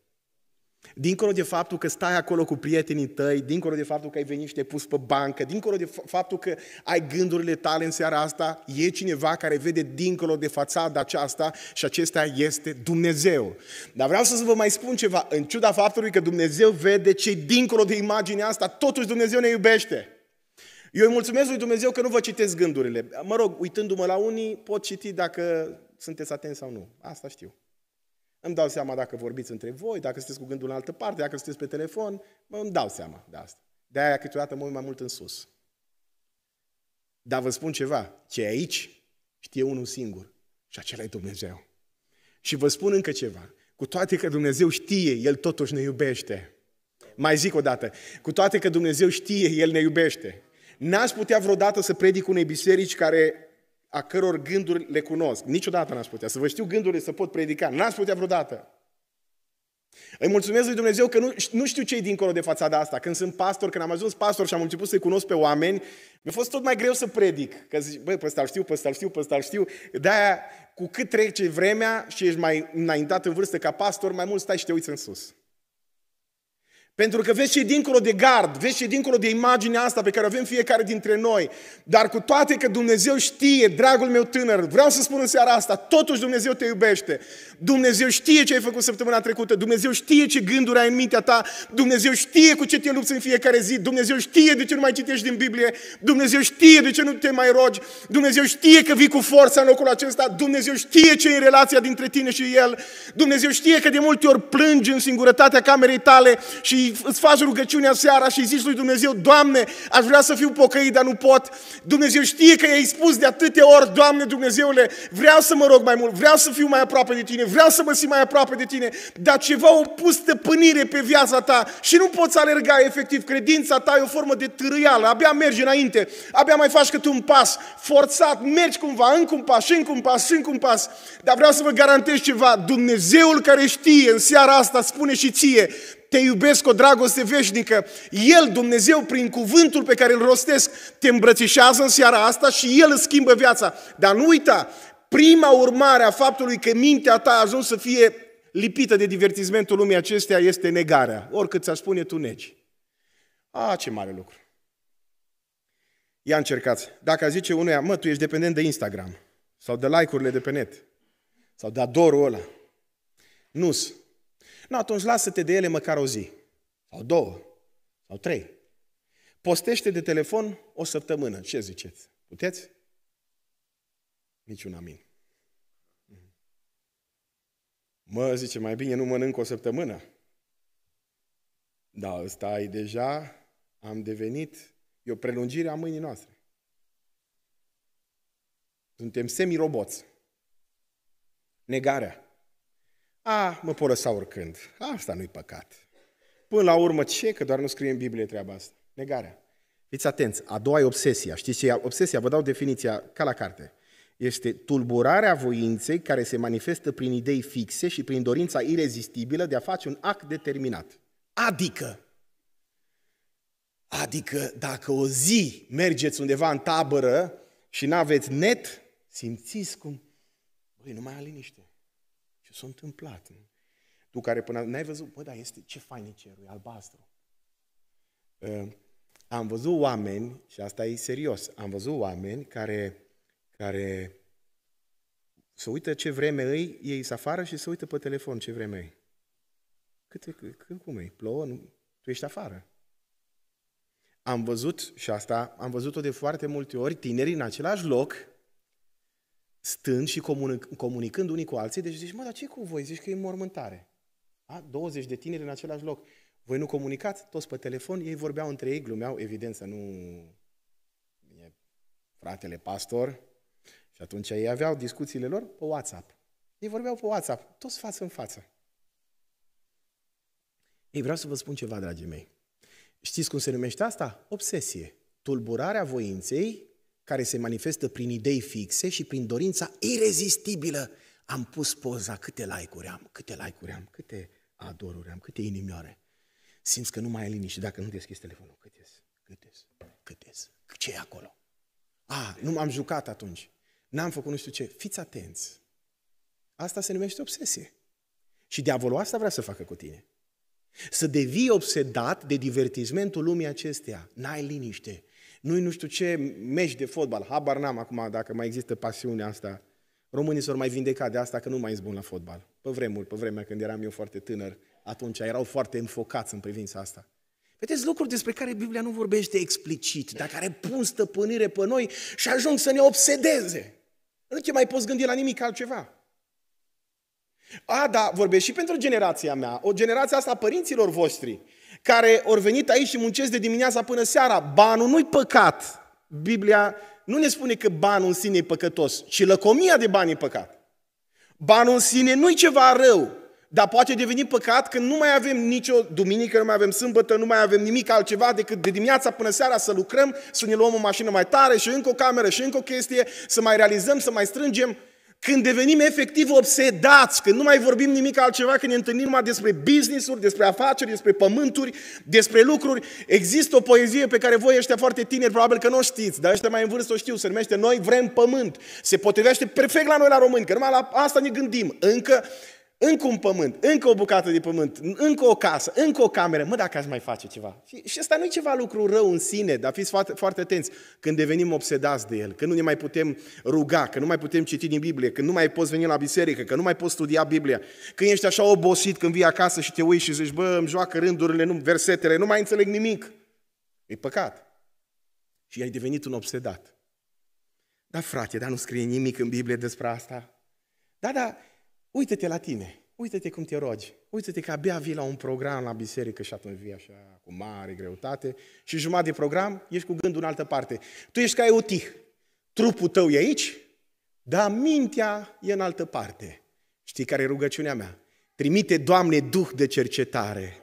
Dincolo de faptul că stai acolo cu prietenii tăi, dincolo de faptul că ai venit și te-ai pus pe bancă, dincolo de faptul că ai gândurile tale în seara asta, e cineva care vede dincolo de fațada aceasta și acesta este Dumnezeu. Dar vreau să vă mai spun ceva. În ciuda faptului că Dumnezeu vede ce dincolo de imaginea asta, totuși Dumnezeu ne iubește. Eu îi mulțumesc lui Dumnezeu că nu vă citesc gândurile. Mă rog, uitându-mă la unii, pot citi dacă sunteți atenți sau nu. Asta știu. Îmi dau seama dacă vorbiți între voi, dacă sunteți cu gândul în altă parte, dacă sunteți pe telefon, mă, îmi dau seama de asta. De-aia câteodată mă uit mai mult în sus. Dar vă spun ceva, ce e aici știe unul singur și acela e Dumnezeu. Și vă spun încă ceva, cu toate că Dumnezeu știe, El totuși ne iubește. Mai zic o dată, cu toate că Dumnezeu știe, El ne iubește. N-aș putea vreodată să predic unei biserici care a căror gânduri le cunosc. Niciodată n-aș putea. Să vă știu gândurile, să pot predica. N-aș putea vreodată. Îi mulțumesc lui Dumnezeu că nu, nu știu ce e dincolo de fațada asta. Când sunt pastor, când am ajuns pastor și am început să-i cunosc pe oameni, mi-a fost tot mai greu să predic. Că zic, băi, pe ăsta știu, pe ăsta știu, pe ăsta știu. De-aia, cu cât trece vremea și ești mai înaintat în vârstă ca pastor, mai mult stai și te uiți în sus. Pentru că vezi și dincolo de gard, vezi și dincolo de imaginea asta pe care o avem fiecare dintre noi. Dar cu toate că Dumnezeu știe, dragul meu tânăr, vreau să spun în seara asta, totuși Dumnezeu te iubește. Dumnezeu știe ce ai făcut săptămâna trecută, Dumnezeu știe ce gânduri ai în mintea ta, Dumnezeu știe cu ce te lupți în fiecare zi, Dumnezeu știe de ce nu mai citești din Biblie, Dumnezeu știe de ce nu te mai rogi, Dumnezeu știe că vii cu forța în locul acesta, Dumnezeu știe ce e relația dintre tine și El, Dumnezeu știe că de multe ori plângi în singurătatea camerei tale și îți faci rugăciunea seara și îi zici lui Dumnezeu, Doamne, aș vrea să fiu pocăit, dar nu pot. Dumnezeu știe că i-ai spus de atâtea ori, Doamne Dumnezeule, vreau să mă rog mai mult, vreau să fiu mai aproape de Tine, vreau să mă simt mai aproape de Tine, dar ceva o pus stăpânire pe viața ta și nu poți alerga efectiv. Credința ta e o formă de târâială, abia mergi înainte, abia mai faci câte un pas, forțat, mergi cumva, încă un pas, și încă un pas, și încă un pas. Dar vreau să vă garantez ceva, Dumnezeul care știe în seara asta spune și ție, te iubesc cu o dragoste veșnică. El, Dumnezeu, prin cuvântul pe care îl rostesc, te îmbrățișează în seara asta și El îți schimbă viața. Dar nu uita, prima urmare a faptului că mintea ta a ajuns să fie lipită de divertismentul lumii acestea este negarea. Oricât ți-a spune, tu negi. A, ce mare lucru! Ia încercați. Dacă zice unuia, mă, tu ești dependent de Instagram sau de like-urile de pe net sau de adorul ăla. Nu-s. Nu, atunci lasă-te de ele măcar o zi, sau două, sau trei. Postește de telefon o săptămână. Ce ziceți? Puteți? Niciun amin. Mhm. Mă, zice, mai bine nu mănânc o săptămână. Da, ăsta ai deja, am devenit, e o prelungire a mâinii noastre. Suntem semi-roboți. Negarea. A, mă lăsa oricând. Asta nu-i păcat. Până la urmă, ce? Că doar nu scrie în Biblie treaba asta. Negarea. Fiți atenți, a doua e obsesia. Știți ce e obsesia? Vă dau definiția ca la carte. Este tulburarea voinței care se manifestă prin idei fixe și prin dorința irezistibilă de a face un act determinat. Adică, adică dacă o zi mergeți undeva în tabără și nu aveți net, simțiți cum, băi, nu mai ai liniște s-a întâmplat. Tu care până n-ai văzut, bă, dar este ce fain e cerul, e albastru. Uh, am văzut oameni, și asta e serios, am văzut oameni care, care se uită ce vreme îi, ei să afară și se uită pe telefon ce vreme îi. Cât, cât, cum e? Plouă? Nu? Tu ești afară. Am văzut, și asta am văzut-o de foarte multe ori, tineri în același loc, stând și comunic- comunicând unii cu alții, deci zici, mă, dar ce cu voi? Zici că e mormântare. A, 20 de tineri în același loc. Voi nu comunicați, toți pe telefon, ei vorbeau între ei, glumeau, evident să nu... E fratele pastor. Și atunci ei aveau discuțiile lor pe WhatsApp. Ei vorbeau pe WhatsApp, toți față în față. Ei, vreau să vă spun ceva, dragii mei. Știți cum se numește asta? Obsesie. Tulburarea voinței care se manifestă prin idei fixe și prin dorința irezistibilă. Am pus poza, câte like-uri am, câte like-uri am, câte adoruri am, câte inimioare. Simți că nu mai ai liniște dacă nu deschizi telefonul. Cât ies? Cât ies? Cât ce e acolo? A, nu m-am jucat atunci. N-am făcut nu știu ce. Fiți atenți. Asta se numește obsesie. Și diavolul asta vrea să facă cu tine. Să devii obsedat de divertismentul lumii acesteia. N-ai liniște nu nu știu ce meci de fotbal, habar n-am acum dacă mai există pasiunea asta. Românii s-au mai vindecat de asta că nu mai sunt bun la fotbal. Pe vremuri, pe vremea când eram eu foarte tânăr, atunci erau foarte înfocați în privința asta. Vedeți lucruri despre care Biblia nu vorbește explicit, dar care pun stăpânire pe noi și ajung să ne obsedeze. Nu te mai poți gândi la nimic altceva. A, da, vorbesc și pentru generația mea, o generație asta a părinților voștri care au venit aici și muncesc de dimineața până seara. Banul nu-i păcat. Biblia nu ne spune că banul în sine e păcătos, ci lăcomia de bani e păcat. Banul în sine nu-i ceva rău, dar poate deveni păcat când nu mai avem nicio duminică, nu mai avem sâmbătă, nu mai avem nimic altceva decât de dimineața până seara să lucrăm, să ne luăm o mașină mai tare și încă o cameră și încă o chestie, să mai realizăm, să mai strângem. Când devenim efectiv obsedați, când nu mai vorbim nimic altceva, când ne întâlnim numai despre business-uri, despre afaceri, despre pământuri, despre lucruri, există o poezie pe care voi ăștia foarte tineri probabil că nu o știți, dar ăștia mai în vârstă o știu, se numește Noi vrem pământ. Se potrivește perfect la noi la români, că numai la asta ne gândim. Încă încă un pământ, încă o bucată de pământ, încă o casă, încă o cameră, mă, dacă aș mai face ceva. Și, și asta nu e ceva lucru rău în sine, dar fiți foarte, foarte atenți când devenim obsedați de el, când nu ne mai putem ruga, când nu mai putem citi din Biblie, când nu mai poți veni la biserică, când nu mai poți studia Biblia, când ești așa obosit când vii acasă și te uiți și zici, bă, îmi joacă rândurile, nu, versetele, nu mai înțeleg nimic. E păcat. Și ai devenit un obsedat. Da, frate, dar nu scrie nimic în Biblie despre asta. Da, da, Uită-te la tine, uită-te cum te rogi, uită-te că abia vii la un program la biserică și atunci vii așa cu mare greutate și jumătate de program ești cu gândul în altă parte. Tu ești ca eutih, trupul tău e aici, dar mintea e în altă parte. Știi care e rugăciunea mea? Trimite, Doamne, Duh de cercetare.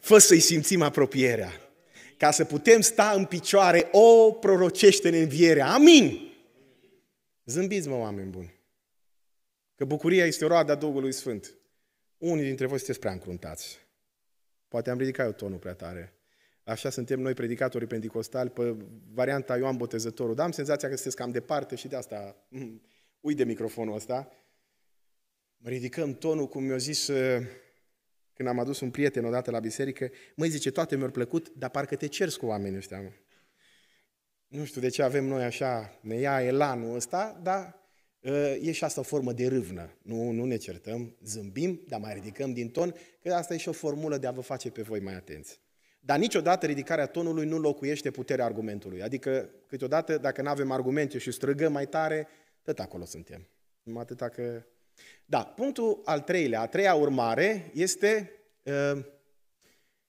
Fă să-i simțim apropierea. Ca să putem sta în picioare, o prorocește în învierea. Amin! Zâmbiți, mă, oameni buni! Că bucuria este roada Duhului Sfânt. Unii dintre voi sunteți prea încruntați. Poate am ridicat eu tonul prea tare. Așa suntem noi, predicatorii pentecostali, pe varianta Ioan Botezătorul. Dar am senzația că sunteți cam departe și de asta mm, ui de microfonul ăsta. Mă ridicăm tonul, cum mi-a zis uh, când am adus un prieten odată la biserică, măi zice, toate mi-au plăcut, dar parcă te ceri cu oamenii ăștia, mă. Nu știu de ce avem noi așa, ne ia elanul ăsta, dar Ă, e și asta o formă de râvnă. Nu, nu ne certăm, zâmbim, dar mai ridicăm din ton, că asta e și o formulă de a vă face pe voi mai atenți. Dar niciodată ridicarea tonului nu locuiește puterea argumentului. Adică, câteodată, dacă nu avem argumente și strigăm mai tare, tot acolo suntem. Numai atâta că... Da, punctul al treilea, a treia urmare, este uh,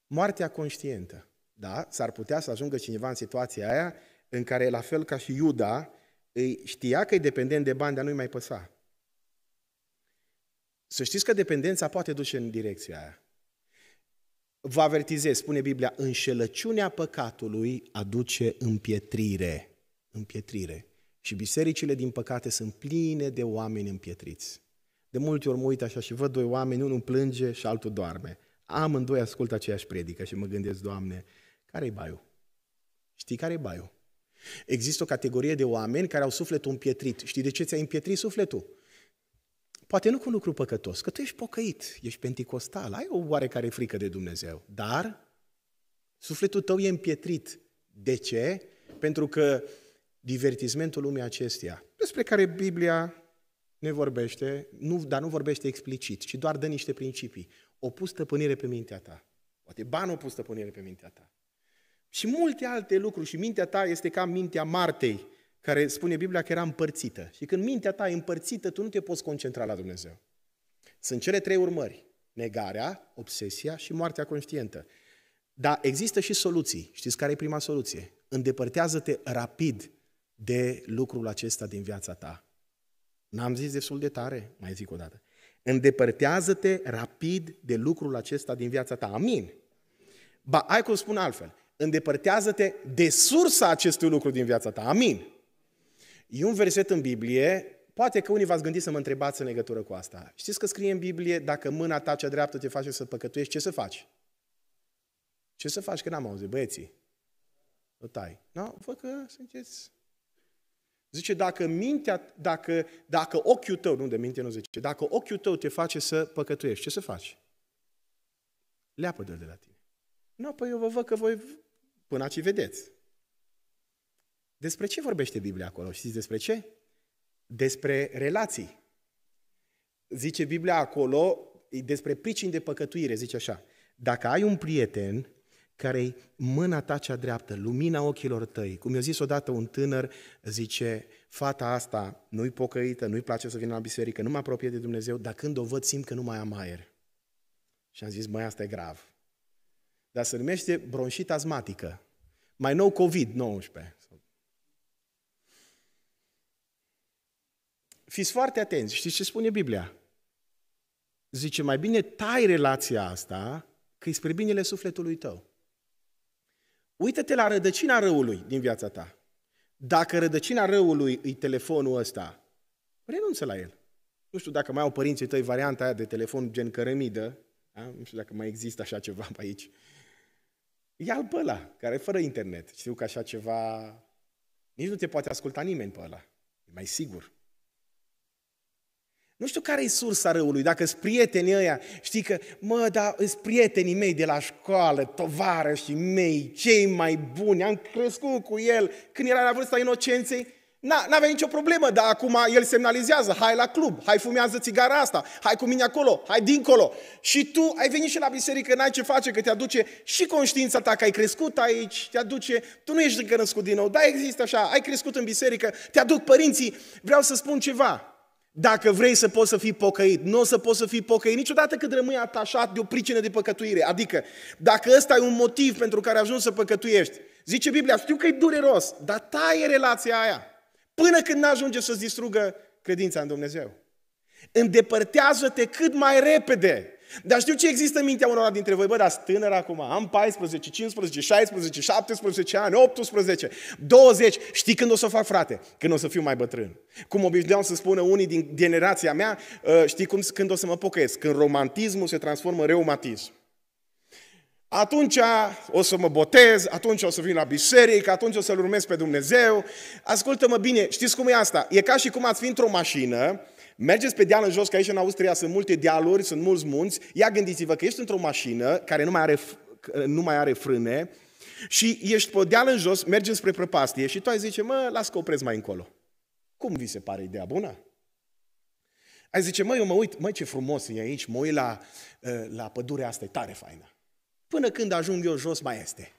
moartea conștientă. Da, s-ar putea să ajungă cineva în situația aia în care, la fel ca și Iuda, îi știa că e dependent de bani, dar nu-i mai păsa. Să știți că dependența poate duce în direcția aia. Vă avertizez, spune Biblia, înșelăciunea păcatului aduce împietrire. Împietrire. Și bisericile, din păcate, sunt pline de oameni împietriți. De multe ori mă uit așa și văd doi oameni, unul plânge și altul doarme. Amândoi ascult aceeași predică și mă gândesc, Doamne, care-i baiul? Știi care-i baiul? Există o categorie de oameni care au sufletul împietrit. Știi de ce ți-ai împietrit sufletul? Poate nu cu un lucru păcătos, că tu ești pocăit, ești penticostal, ai o oarecare frică de Dumnezeu, dar sufletul tău e împietrit. De ce? Pentru că divertismentul lumii acesteia, despre care Biblia ne vorbește, nu, dar nu vorbește explicit, ci doar dă niște principii. O pus stăpânire pe mintea ta. Poate bani o pus stăpânire pe mintea ta. Și multe alte lucruri. Și mintea ta este ca mintea Martei, care spune Biblia că era împărțită. Și când mintea ta e împărțită, tu nu te poți concentra la Dumnezeu. Sunt cele trei urmări. Negarea, obsesia și moartea conștientă. Dar există și soluții. Știți care e prima soluție? Îndepărtează-te rapid de lucrul acesta din viața ta. N-am zis destul de tare? Mai zic o dată. Îndepărtează-te rapid de lucrul acesta din viața ta. Amin. Ba, ai cum spun altfel îndepărtează-te de sursa acestui lucru din viața ta. Amin. E un verset în Biblie, poate că unii v-ați gândit să mă întrebați în legătură cu asta. Știți că scrie în Biblie, dacă mâna ta cea dreaptă te face să păcătuiești, ce să faci? Ce să faci? Că n-am auzit, băieții. O tai. Nu? Vă că sunteți... Zice, dacă, mintea, dacă, dacă ochiul tău, nu de minte nu zice, dacă ochiul tău te face să păcătuiești, ce să faci? Leapă de la tine. Nu, no, păi eu vă văd că voi Până ce vedeți. Despre ce vorbește Biblia acolo? Știți despre ce? Despre relații. Zice Biblia acolo despre pricini de păcătuire, zice așa. Dacă ai un prieten care-i mâna ta cea dreaptă, lumina ochilor tăi, cum i-a zis odată un tânăr, zice, fata asta nu-i pocăită, nu-i place să vină la biserică, nu mă apropie de Dumnezeu, dar când o văd simt că nu mai am aer. Și am zis, măi, asta e grav dar se numește bronșit asmatică. Mai nou COVID-19. Fiți foarte atenți, știți ce spune Biblia? Zice, mai bine tai relația asta, că e spre binele sufletului tău. Uită-te la rădăcina răului din viața ta. Dacă rădăcina răului e telefonul ăsta, renunță la el. Nu știu dacă mai au părinții tăi varianta aia de telefon gen cărămidă, da? nu știu dacă mai există așa ceva pe aici, ia-l pe ăla, care e fără internet. Știu că așa ceva... Nici nu te poate asculta nimeni pe ăla. E mai sigur. Nu știu care e sursa răului, dacă sunt prietenii ăia, știi că, mă, dar sunt prietenii mei de la școală, tovarășii mei, cei mai buni, am crescut cu el când era la vârsta inocenței, N-avea a nicio problemă, dar acum el semnalizează, hai la club, hai fumează țigara asta, hai cu mine acolo, hai dincolo. Și tu ai venit și la biserică, n-ai ce face, că te aduce și conștiința ta că ai crescut aici, te aduce, tu nu ești născut din nou, dar există așa, ai crescut în biserică, te aduc părinții, vreau să spun ceva. Dacă vrei să poți să fii pocăit, nu o să poți să fii pocăit niciodată când rămâi atașat de o pricină de păcătuire. Adică, dacă ăsta e un motiv pentru care ajungi să păcătuiești, zice Biblia, știu că e dureros, dar taie relația aia până când n-ajunge să-ți distrugă credința în Dumnezeu. Îndepărtează-te cât mai repede. Dar știu ce există în mintea unora dintre voi, bă, dar tânăr acum, am 14, 15, 16, 17 ani, 18, 20, știi când o să fac, frate? Când o să fiu mai bătrân. Cum obișnuiam să spună unii din generația mea, uh, știi cum, când o să mă pocăiesc, când romantismul se transformă în reumatism atunci o să mă botez, atunci o să vin la biserică, atunci o să-L urmez pe Dumnezeu. Ascultă-mă bine, știți cum e asta? E ca și cum ați fi într-o mașină, mergeți pe deal în jos, că aici în Austria sunt multe dealuri, sunt mulți munți. Ia gândiți-vă că ești într-o mașină care nu mai are, nu mai are frâne și ești pe deal în jos, mergi spre prăpastie și tu ai zice, mă, las că opresc mai încolo. Cum vi se pare ideea bună? Ai zice, mă, eu mă uit, mă, ce frumos e aici, mă uit la, ă, la pădurea asta, e tare faină. Până când ajung eu jos, mai este.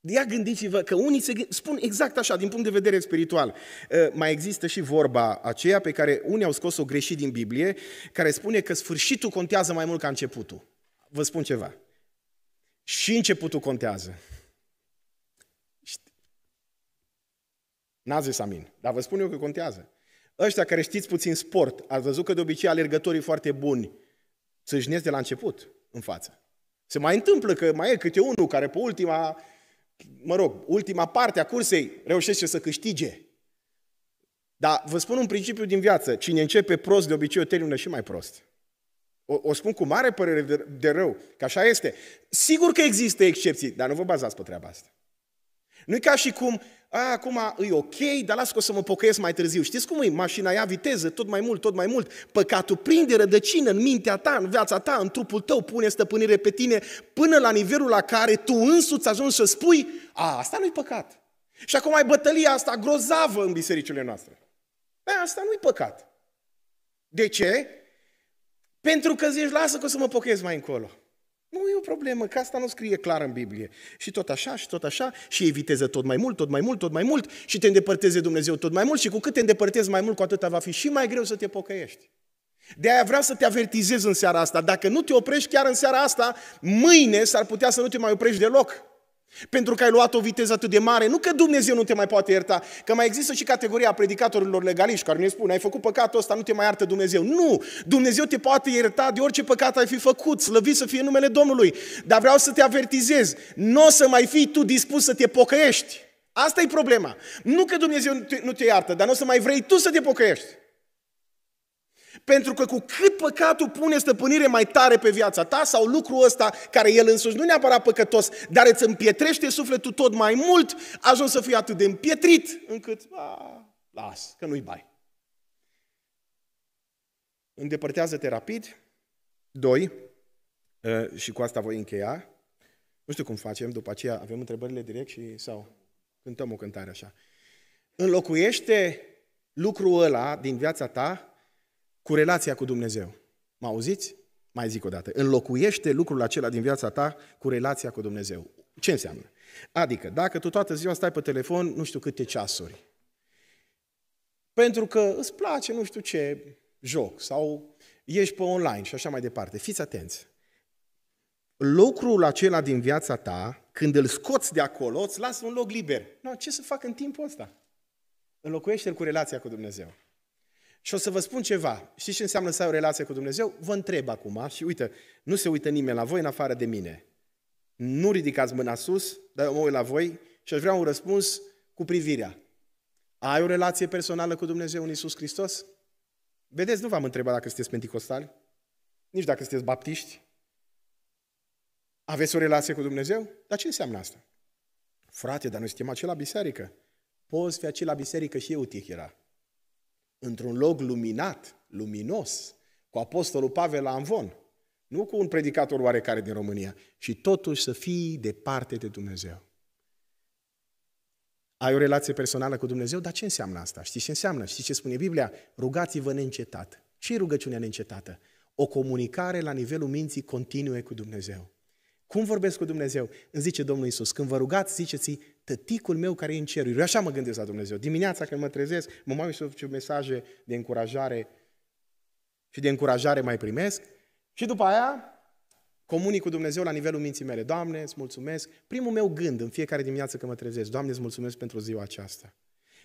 Ia gândiți-vă că unii se spun exact așa, din punct de vedere spiritual. Ă, mai există și vorba aceea pe care unii au scos-o greșit din Biblie, care spune că sfârșitul contează mai mult ca începutul. Vă spun ceva. Și începutul contează. N-ați zis amin, dar vă spun eu că contează. Ăștia care știți puțin sport, ați văzut că de obicei alergătorii foarte buni țâșnesc de la început în față. Se mai întâmplă că mai e câte unul care pe ultima, mă rog, ultima parte a cursei reușește să câștige. Dar vă spun un principiu din viață. Cine începe prost, de obicei o termină și mai prost. O, o spun cu mare părere de, de rău, că așa este. Sigur că există excepții, dar nu vă bazați pe treaba asta. Nu e ca și cum a, acum e ok, dar las că o să mă pocăiesc mai târziu. Știți cum e? Mașina ia viteză, tot mai mult, tot mai mult. Păcatul prinde rădăcină în mintea ta, în viața ta, în trupul tău, pune stăpânire pe tine, până la nivelul la care tu însuți ajungi să spui, a, asta nu-i păcat. Și acum ai bătălia asta grozavă în bisericile noastre. Bă, asta nu-i păcat. De ce? Pentru că zici, lasă că o să mă pochez mai încolo. Nu e o problemă, că asta nu scrie clar în Biblie. Și tot așa, și tot așa, și evitează tot mai mult, tot mai mult, tot mai mult, și te îndepărteze Dumnezeu tot mai mult, și cu cât te îndepărtezi mai mult, cu atâta va fi și mai greu să te pocăiești. De aia vreau să te avertizez în seara asta. Dacă nu te oprești chiar în seara asta, mâine s-ar putea să nu te mai oprești deloc. Pentru că ai luat o viteză atât de mare, nu că Dumnezeu nu te mai poate ierta, că mai există și categoria predicatorilor legaliști care ne spun, ai făcut păcatul ăsta, nu te mai iartă Dumnezeu. Nu! Dumnezeu te poate ierta de orice păcat ai fi făcut, slăvit să fie numele Domnului. Dar vreau să te avertizez, nu o să mai fii tu dispus să te pocăiești. Asta e problema. Nu că Dumnezeu nu te iartă, dar nu o să mai vrei tu să te pocăiești. Pentru că cu cât păcatul pune stăpânire mai tare pe viața ta sau lucrul ăsta, care el însuși nu neapărat păcătos, dar îți împietrește sufletul tot mai mult, ajungi să fii atât de împietrit încât, a, las, că nu-i bai. Îndepărtează-te rapid. Doi, ă, și cu asta voi încheia. Nu știu cum facem, după aceea avem întrebările direct și sau cântăm o cântare așa. Înlocuiește lucrul ăla din viața ta cu relația cu Dumnezeu. Mă auziți? Mai zic o dată. Înlocuiește lucrul acela din viața ta cu relația cu Dumnezeu. Ce înseamnă? Adică, dacă tu toată ziua stai pe telefon, nu știu câte ceasuri, pentru că îți place nu știu ce joc sau ești pe online și așa mai departe, fiți atenți. Lucrul acela din viața ta, când îl scoți de acolo, îți lasă un loc liber. No, ce să fac în timpul ăsta? Înlocuiește-l cu relația cu Dumnezeu. Și o să vă spun ceva. Știți ce înseamnă să ai o relație cu Dumnezeu? Vă întreb acum și uite, nu se uită nimeni la voi în afară de mine. Nu ridicați mâna sus, dar eu mă uit la voi și aș vrea un răspuns cu privirea. Ai o relație personală cu Dumnezeu în Iisus Hristos? Vedeți, nu v-am întrebat dacă sunteți penticostali, nici dacă sunteți baptiști. Aveți o relație cu Dumnezeu? Dar ce înseamnă asta? Frate, dar noi suntem acela biserică. Poți fi acela biserică și eu Eutihira într-un loc luminat, luminos, cu apostolul Pavel la Anvon, nu cu un predicator oarecare din România, și totuși să fii departe de Dumnezeu. Ai o relație personală cu Dumnezeu, dar ce înseamnă asta? Știi ce înseamnă? Știi ce spune Biblia? Rugați-vă neîncetat. Ce e rugăciunea neîncetată? O comunicare la nivelul minții continue cu Dumnezeu. Cum vorbesc cu Dumnezeu? Îmi zice Domnul Isus, când vă rugați, ziceți tăticul meu care e în ceruri. Eu așa mă gândesc la Dumnezeu. Dimineața când mă trezesc, mă mai uit ce mesaje de încurajare și de încurajare mai primesc. Și după aia comunic cu Dumnezeu la nivelul minții mele. Doamne, îți mulțumesc. Primul meu gând în fiecare dimineață când mă trezesc. Doamne, îți mulțumesc pentru ziua aceasta.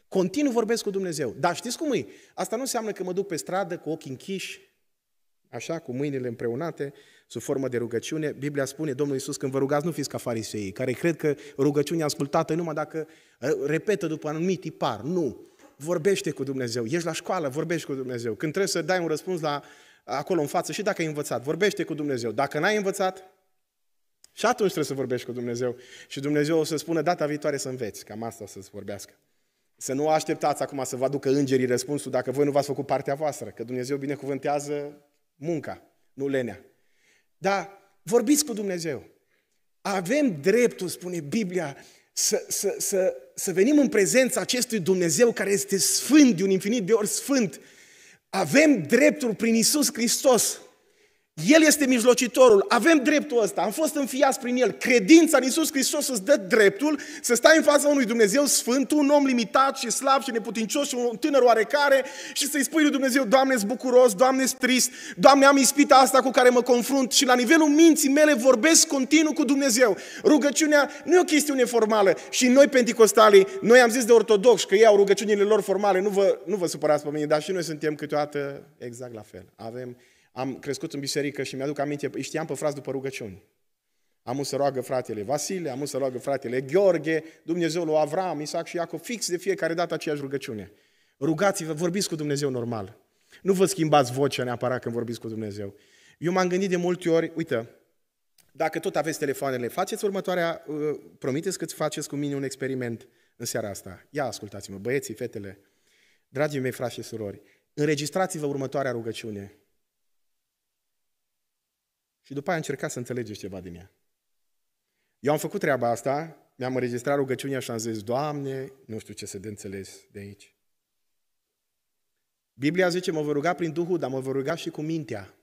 Continu vorbesc cu Dumnezeu. Dar știți cum e? Asta nu înseamnă că mă duc pe stradă cu ochii închiși, așa, cu mâinile împreunate, sub formă de rugăciune. Biblia spune, Domnul Iisus, când vă rugați, nu fiți ca fariseii, care cred că rugăciunea ascultată numai dacă ă, repetă după anumit tipar. Nu! Vorbește cu Dumnezeu, ești la școală, vorbești cu Dumnezeu. Când trebuie să dai un răspuns la, acolo în față, și dacă ai învățat, vorbește cu Dumnezeu. Dacă n-ai învățat, și atunci trebuie să vorbești cu Dumnezeu. Și Dumnezeu o să spună data viitoare să înveți, cam asta o să-ți vorbească. Să nu așteptați acum să vă aducă îngerii răspunsul dacă voi nu v-ați făcut partea voastră, că Dumnezeu binecuvântează munca, nu lenea. Dar vorbiți cu Dumnezeu. Avem dreptul, spune Biblia, să, să, să, să venim în prezența acestui Dumnezeu care este sfânt, de un infinit de ori sfânt. Avem dreptul prin Isus Hristos el este mijlocitorul, avem dreptul ăsta, am fost înfiați prin El. Credința în Iisus Hristos îți dă dreptul să stai în fața unui Dumnezeu sfânt, un om limitat și slab și neputincios și un tânăr oarecare și să-i spui lui Dumnezeu, Doamne, bucuros, Doamne, trist, Doamne, am ispita asta cu care mă confrunt și la nivelul minții mele vorbesc continuu cu Dumnezeu. Rugăciunea nu e o chestiune formală și noi, penticostalii, noi am zis de ortodoxi că ei au rugăciunile lor formale, nu vă, nu vă supărați pe mine, dar și noi suntem câteodată exact la fel. Avem am crescut în biserică și mi-aduc aminte, îi păi, știam pe frați după rugăciuni. Am să roagă fratele Vasile, am să roagă fratele Gheorghe, Dumnezeu lui Avram, Isaac și Iacov, fix de fiecare dată aceeași rugăciune. Rugați-vă, vorbiți cu Dumnezeu normal. Nu vă schimbați vocea neapărat când vorbiți cu Dumnezeu. Eu m-am gândit de multe ori, uite, dacă tot aveți telefoanele, faceți următoarea, uh, promiteți că faceți cu mine un experiment în seara asta. Ia ascultați-mă, băieții, fetele, dragii mei frați și surori, înregistrați-vă următoarea rugăciune și după aia încerca să înțelegeți ceva din ea. Eu am făcut treaba asta, mi-am înregistrat rugăciunea și am zis, Doamne, nu știu ce să de înțeles de aici. Biblia zice, mă vă ruga prin Duhul, dar mă vă ruga și cu mintea.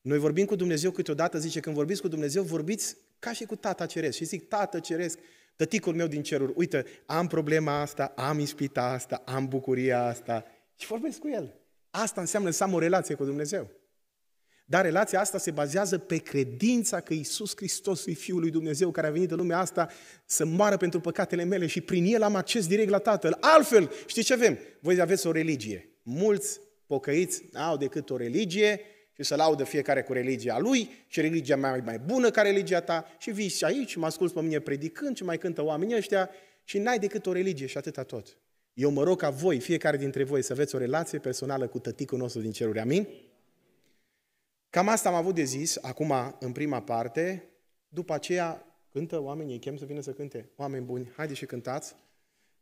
Noi vorbim cu Dumnezeu câteodată, zice, când vorbiți cu Dumnezeu, vorbiți ca și cu Tata Ceresc. Și zic, Tată Ceresc, tăticul meu din ceruri, uite, am problema asta, am ispita asta, am bucuria asta. Și vorbesc cu El. Asta înseamnă să am o relație cu Dumnezeu. Dar relația asta se bazează pe credința că Isus Hristos e Fiul lui Dumnezeu care a venit în lumea asta să moară pentru păcatele mele și prin El am acces direct la Tatăl. Altfel, știți ce avem? Voi aveți o religie. Mulți pocăiți au decât o religie și să laudă fiecare cu religia lui și religia mea e mai bună ca religia ta și vii și aici, mă asculți pe mine predicând și mai cântă oamenii ăștia și n-ai decât o religie și atâta tot. Eu mă rog ca voi, fiecare dintre voi, să aveți o relație personală cu tăticul nostru din ceruri. Amin? Cam asta am avut de zis, acum, în prima parte. După aceea, cântă oamenii, îi chem să vină să cânte. Oameni buni, haideți și cântați.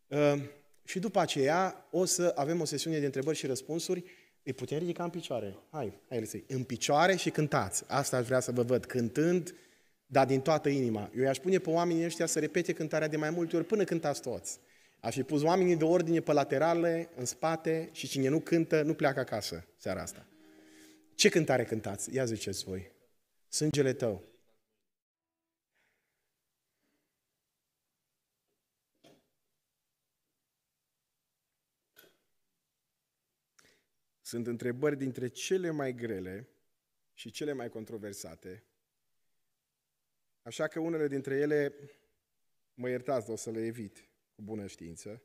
Ehm, și după aceea o să avem o sesiune de întrebări și răspunsuri. Îi putem ridica în picioare. Hai, hai, Elisei. În picioare și cântați. Asta aș vrea să vă văd cântând, dar din toată inima. Eu i-aș pune pe oamenii ăștia să repete cântarea de mai multe ori până cântați toți. Aș fi pus oamenii de ordine pe laterale, în spate și cine nu cântă, nu pleacă acasă seara asta. Ce cântare cântați? Ia ziceți voi. Sângele tău. Sunt întrebări dintre cele mai grele și cele mai controversate. Așa că unele dintre ele, mă iertați, o să le evit cu bună știință.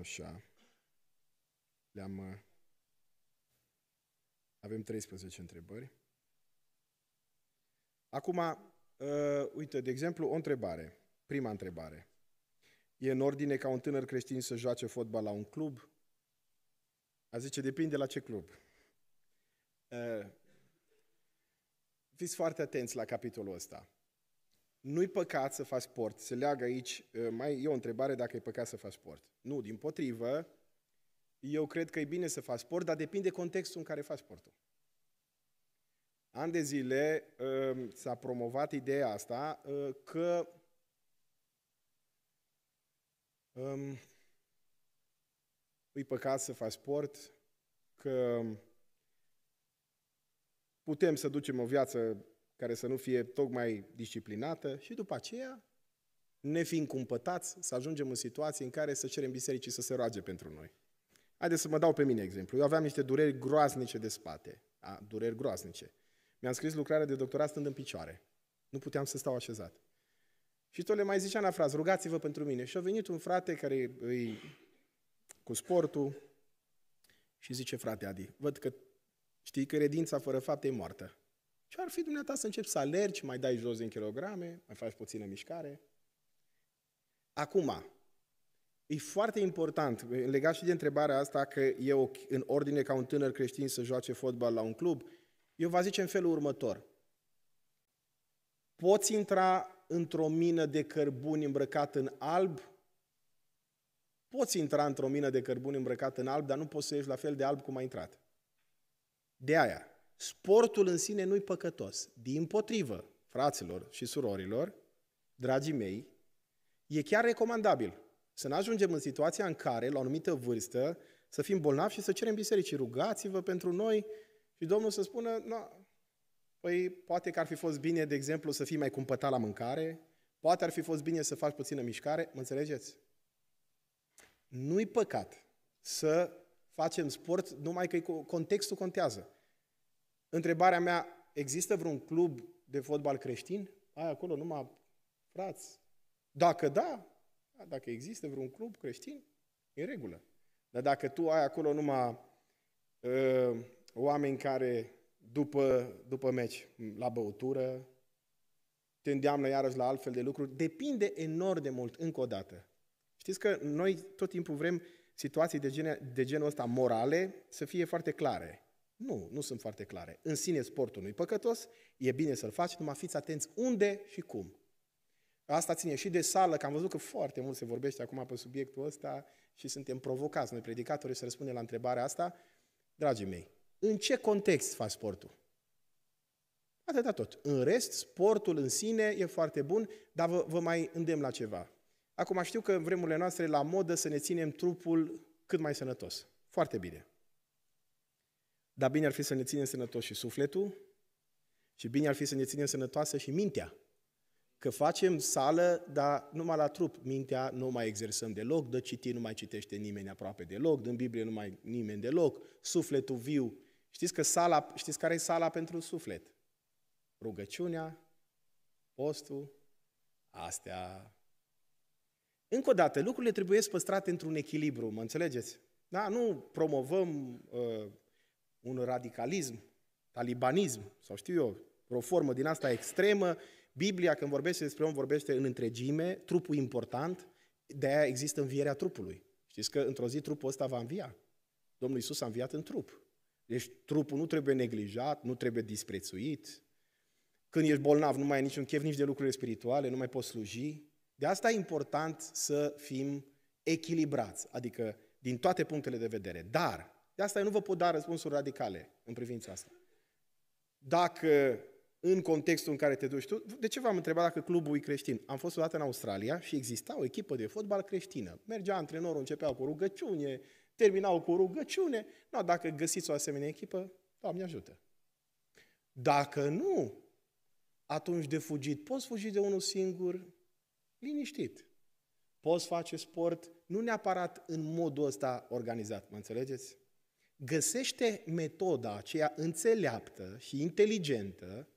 Așa le-am... Uh, avem 13 întrebări. Acum, uh, uite, de exemplu, o întrebare. Prima întrebare. E în ordine ca un tânăr creștin să joace fotbal la un club? A zice, depinde la ce club. Uh, fiți foarte atenți la capitolul ăsta. Nu-i păcat să faci sport. Se leagă aici, mai e o întrebare dacă e păcat să faci sport. Nu, din potrivă, eu cred că e bine să faci sport, dar depinde contextul în care faci sportul. An de zile um, s-a promovat ideea asta uh, că îi um, păcat să faci sport, că putem să ducem o viață care să nu fie tocmai disciplinată și după aceea, ne fiind cumpătați, să ajungem în situații în care să cerem bisericii să se roage pentru noi. Haideți să mă dau pe mine exemplu. Eu aveam niște dureri groaznice de spate. A, dureri groaznice. Mi-am scris lucrarea de doctorat stând în picioare. Nu puteam să stau așezat. Și tot le mai zicea la frază, rugați-vă pentru mine. Și a venit un frate care îi cu sportul și zice, frate Adi, văd că știi că redința fără fapte e moartă. Și ar fi dumneata să începi să alergi, mai dai jos din kilograme, mai faci puțină mișcare. Acum, E foarte important, legat și de întrebarea asta că e o, în ordine ca un tânăr creștin să joace fotbal la un club, eu vă zic în felul următor. Poți intra într-o mină de cărbuni îmbrăcat în alb? Poți intra într-o mină de cărbuni îmbrăcat în alb, dar nu poți să ieși la fel de alb cum ai intrat. De aia, sportul în sine nu-i păcătos. Din potrivă, fraților și surorilor, dragii mei, e chiar recomandabil. Să ne ajungem în situația în care, la o anumită vârstă, să fim bolnavi și să cerem bisericii, rugați-vă pentru noi și Domnul să spună, no, păi poate că ar fi fost bine, de exemplu, să fii mai cumpătat la mâncare, poate ar fi fost bine să faci puțină mișcare, mă înțelegeți? Nu-i păcat să facem sport numai că contextul contează. Întrebarea mea, există vreun club de fotbal creștin? Ai acolo numai frați? Dacă da, da, dacă există vreun club creștin, e în regulă. Dar dacă tu ai acolo numai uh, oameni care după, după meci, la băutură, te îndeamnă iarăși la altfel de lucruri, depinde enorm de mult, încă o dată. Știți că noi tot timpul vrem situații de, gen, de genul ăsta morale să fie foarte clare. Nu, nu sunt foarte clare. În sine sportul nu-i păcătos, e bine să-l faci, numai fiți atenți unde și cum. Asta ține și de sală, că am văzut că foarte mult se vorbește acum pe subiectul ăsta și suntem provocați noi predicatorii să răspundem la întrebarea asta. Dragii mei, în ce context faci sportul? Atâta tot. În rest, sportul în sine e foarte bun, dar vă, vă mai îndemn la ceva. Acum știu că în vremurile noastre la modă să ne ținem trupul cât mai sănătos. Foarte bine. Dar bine ar fi să ne ținem sănătos și sufletul și bine ar fi să ne ținem sănătoasă și mintea că facem sală, dar numai la trup. Mintea nu mai exersăm deloc, de citi nu mai citește nimeni aproape deloc, din Biblie nu mai nimeni deloc, sufletul viu. Știți, că sala, știți care e sala pentru suflet? Rugăciunea, postul, astea. Încă o dată, lucrurile trebuie păstrate într-un echilibru, mă înțelegeți? Da, nu promovăm uh, un radicalism, talibanism sau știu eu, o formă din asta extremă Biblia, când vorbește despre om, vorbește în întregime, trupul important, de aia există învierea trupului. Știți că într-o zi trupul ăsta va învia. Domnul Isus a înviat în trup. Deci trupul nu trebuie neglijat, nu trebuie disprețuit. Când ești bolnav, nu mai ai niciun chef nici de lucruri spirituale, nu mai poți sluji. De asta e important să fim echilibrați, adică din toate punctele de vedere. Dar, de asta eu nu vă pot da răspunsuri radicale în privința asta. Dacă în contextul în care te duci tu. De ce v-am întrebat dacă clubul e creștin? Am fost odată în Australia și exista o echipă de fotbal creștină. Mergea antrenorul, începeau cu rugăciune, terminau cu rugăciune. No, dacă găsiți o asemenea echipă, Doamne ajută. Dacă nu, atunci de fugit, poți fugi de unul singur, liniștit. Poți face sport, nu neapărat în modul ăsta organizat, mă înțelegeți? Găsește metoda aceea înțeleaptă și inteligentă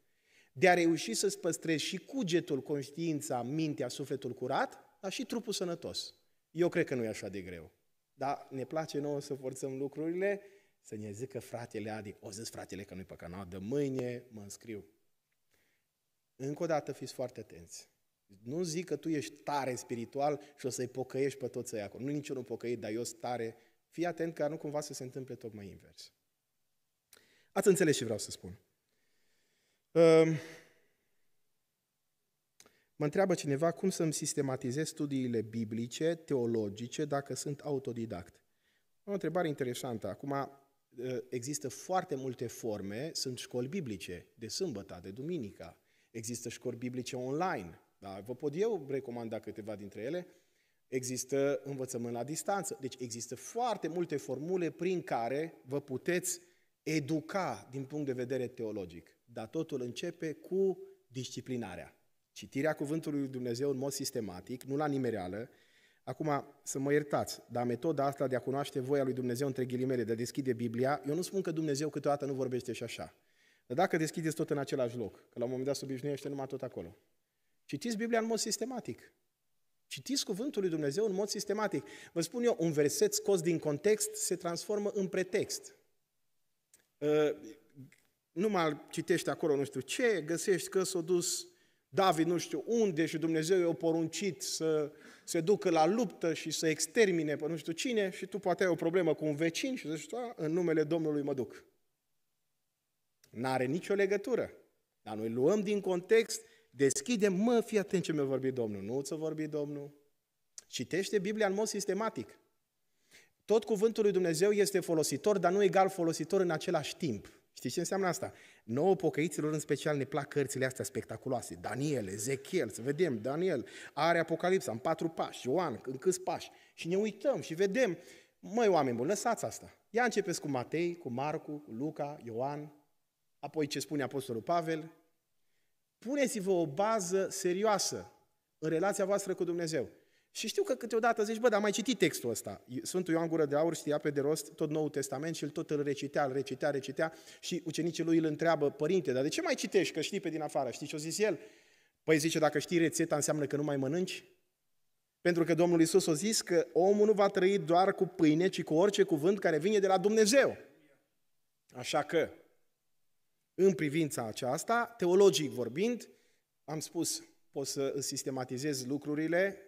de a reuși să-ți păstrezi și cugetul, conștiința, mintea, sufletul curat, dar și trupul sănătos. Eu cred că nu e așa de greu. Dar ne place nouă să forțăm lucrurile, să ne zică fratele Adi, o zis fratele că nu-i pe canal, de mâine mă înscriu. Încă o dată fiți foarte atenți. Nu zic că tu ești tare spiritual și o să-i pocăiești pe toți ăia acolo. Nu niciunul pocăit, dar eu sunt tare. Fii atent ca nu cumva să se întâmple tocmai invers. Ați înțeles ce vreau să spun. Ehm, mă întreabă cineva cum să-mi sistematizez studiile biblice, teologice, dacă sunt autodidact. O întrebare interesantă. Acum, există foarte multe forme, sunt școli biblice, de sâmbătă, de duminică. există școli biblice online, da? vă pot eu recomanda câteva dintre ele, există învățământ la distanță, deci există foarte multe formule prin care vă puteți educa din punct de vedere teologic dar totul începe cu disciplinarea. Citirea cuvântului lui Dumnezeu în mod sistematic, nu la nimereală. Acum, să mă iertați, dar metoda asta de a cunoaște voia lui Dumnezeu între ghilimele, de a deschide Biblia, eu nu spun că Dumnezeu câteodată nu vorbește și așa. Dar dacă deschideți tot în același loc, că la un moment dat se obișnuiește numai tot acolo, citiți Biblia în mod sistematic. Citiți cuvântul lui Dumnezeu în mod sistematic. Vă spun eu, un verset scos din context se transformă în pretext. Ă, nu mai citești acolo nu știu ce, găsești că s-a dus David nu știu unde și Dumnezeu i-a poruncit să se ducă la luptă și să extermine pe nu știu cine și tu poate ai o problemă cu un vecin și zici, în numele Domnului mă duc. N-are nicio legătură. Dar noi luăm din context, deschidem, mă, fii atent ce mi-a vorbit Domnul. Nu ți-a vorbit Domnul. Citește Biblia în mod sistematic. Tot cuvântul lui Dumnezeu este folositor, dar nu egal folositor în același timp. Știți ce înseamnă asta? Nouă pocăiților în special ne plac cărțile astea spectaculoase. Daniel, Ezechiel, să vedem, Daniel are Apocalipsa în patru pași, Ioan în câți pași. Și ne uităm și vedem. Măi, oameni buni, lăsați asta. Ia începeți cu Matei, cu Marcu, cu Luca, Ioan, apoi ce spune Apostolul Pavel. Puneți-vă o bază serioasă în relația voastră cu Dumnezeu. Și știu că câteodată zici, bă, dar mai citit textul ăsta. Sfântul Ioan Gură de Aur știa pe de rost tot Noul Testament și îl tot îl recitea, îl recitea, recitea și ucenicii lui îl întreabă, părinte, dar de ce mai citești, că știi pe din afară? Știi ce o zis el? Păi zice, dacă știi rețeta, înseamnă că nu mai mănânci? Pentru că Domnul Isus a zis că omul nu va trăi doar cu pâine, ci cu orice cuvânt care vine de la Dumnezeu. Așa că, în privința aceasta, teologic vorbind, am spus, pot să sistematizez lucrurile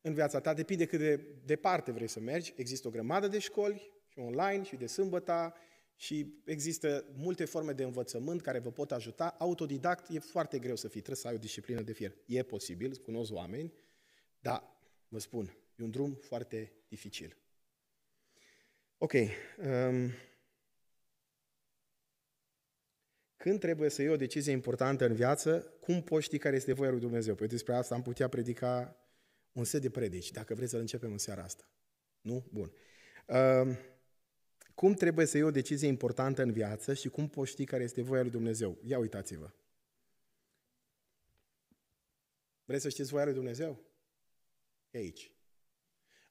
în viața ta, depinde cât de departe vrei să mergi. Există o grămadă de școli, și online, și de sâmbăta, și există multe forme de învățământ care vă pot ajuta. Autodidact e foarte greu să fii, trebuie să ai o disciplină de fier. E posibil, cunosc oameni, dar vă spun, e un drum foarte dificil. Ok. Um, când trebuie să iei o decizie importantă în viață, cum poți ști care este voia lui Dumnezeu? Păi despre asta am putea predica un set de predici, dacă vreți să-l începem în seara asta. Nu? Bun. Ehm, cum trebuie să iei o decizie importantă în viață și cum poți ști care este voia lui Dumnezeu? Ia uitați-vă. Vreți să știți voia lui Dumnezeu? E aici.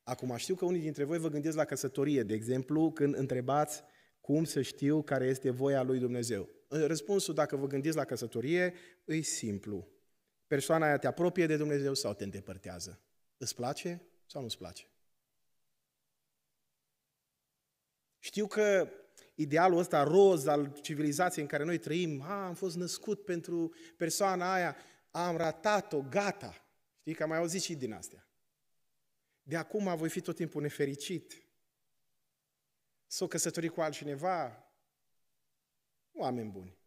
Acum știu că unii dintre voi vă gândiți la căsătorie, de exemplu, când întrebați cum să știu care este voia lui Dumnezeu. Răspunsul, dacă vă gândiți la căsătorie, e simplu. Persoana aia te apropie de Dumnezeu sau te îndepărtează. Îți place sau nu-ți place? Știu că idealul ăsta roz al civilizației în care noi trăim, a, am fost născut pentru persoana aia, am ratat-o, gata. Știi că am mai auzit și din astea. De acum voi fi tot timpul nefericit. S-o căsători cu altcineva. Oameni buni,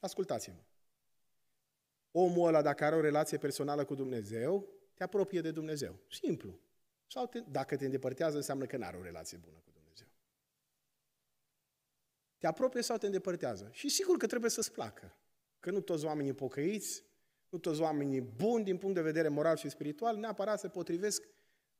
ascultați-mă. Omul ăla, dacă are o relație personală cu Dumnezeu, te apropie de Dumnezeu. Simplu. Sau te, dacă te îndepărtează, înseamnă că n-are o relație bună cu Dumnezeu. Te apropie sau te îndepărtează. Și sigur că trebuie să-ți placă. Că nu toți oamenii pocăiți, nu toți oamenii buni din punct de vedere moral și spiritual, neapărat se potrivesc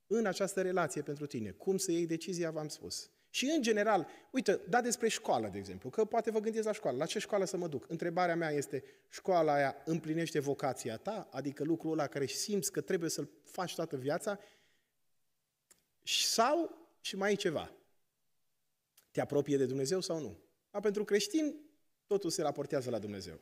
în această relație pentru tine. Cum să iei decizia, v-am spus. Și în general, uite, da despre școală, de exemplu, că poate vă gândiți la școală, la ce școală să mă duc? Întrebarea mea este, școala aia împlinește vocația ta? Adică lucrul ăla care simți că trebuie să-l faci toată viața? Sau, și mai e ceva, te apropie de Dumnezeu sau nu? A, pentru creștin totul se raportează la Dumnezeu.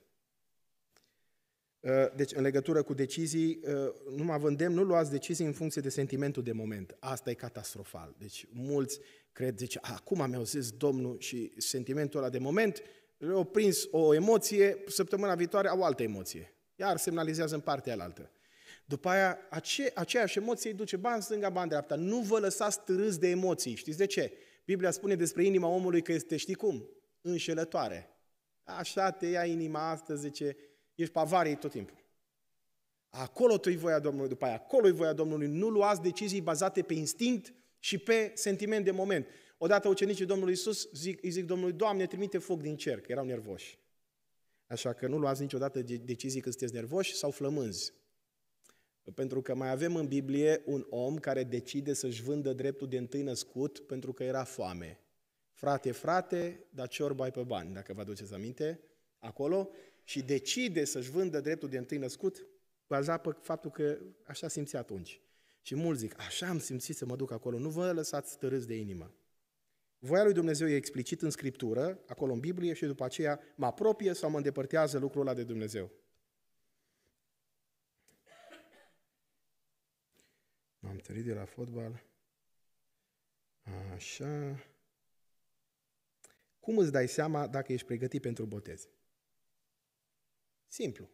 Ă, deci, în legătură cu decizii, ă, nu mă vândem, nu luați decizii în funcție de sentimentul de moment. Asta e catastrofal. Deci, mulți cred, zice, acum mi-au zis Domnul și sentimentul ăla de moment, le-au prins o emoție, săptămâna viitoare au altă emoție. Iar semnalizează în partea alaltă. După aia, ace, aceeași emoție îi duce bani stânga, bani dreapta. Nu vă lăsați târâți de emoții. Știți de ce? Biblia spune despre inima omului că este, știi cum? Înșelătoare. Așa te ia inima astăzi, zice, ești pavarii tot timpul. Acolo tu voia Domnului, după aia acolo-i voia Domnului. Nu luați decizii bazate pe instinct, și pe sentiment de moment. Odată ucenicii Domnului Iisus zic, îi zic Domnului, Doamne, trimite foc din cer, că erau nervoși. Așa că nu luați niciodată decizii când sunteți nervoși sau flămânzi. Pentru că mai avem în Biblie un om care decide să-și vândă dreptul de întâi născut pentru că era foame. Frate, frate, dar ciorba pe bani, dacă vă aduceți aminte, acolo, și decide să-și vândă dreptul de întâi născut bazat pe faptul că așa simțea atunci. Și mulți zic, așa am simțit să mă duc acolo, nu vă lăsați stărâți de inimă. Voia lui Dumnezeu e explicit în Scriptură, acolo în Biblie, și după aceea mă apropie sau mă îndepărtează lucrul ăla de Dumnezeu. M-am tărit de la fotbal. Așa. Cum îți dai seama dacă ești pregătit pentru botez? Simplu.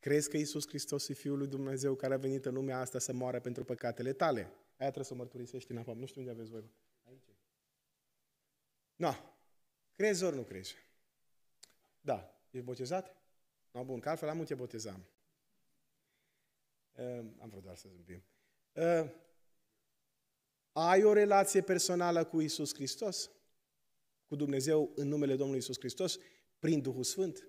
Crezi că Iisus Hristos e Fiul lui Dumnezeu care a venit în lumea asta să moară pentru păcatele tale? Aia trebuie să o mărturisești în apă. Nu știu unde aveți voi. Aici. No. Crezi ori nu crezi? Da. Ești botezat? No, bun, că altfel am te botezam. Uh, am vrut doar să zâmbim. Uh, ai o relație personală cu Isus Hristos? Cu Dumnezeu în numele Domnului Isus Hristos? Prin Duhul Sfânt?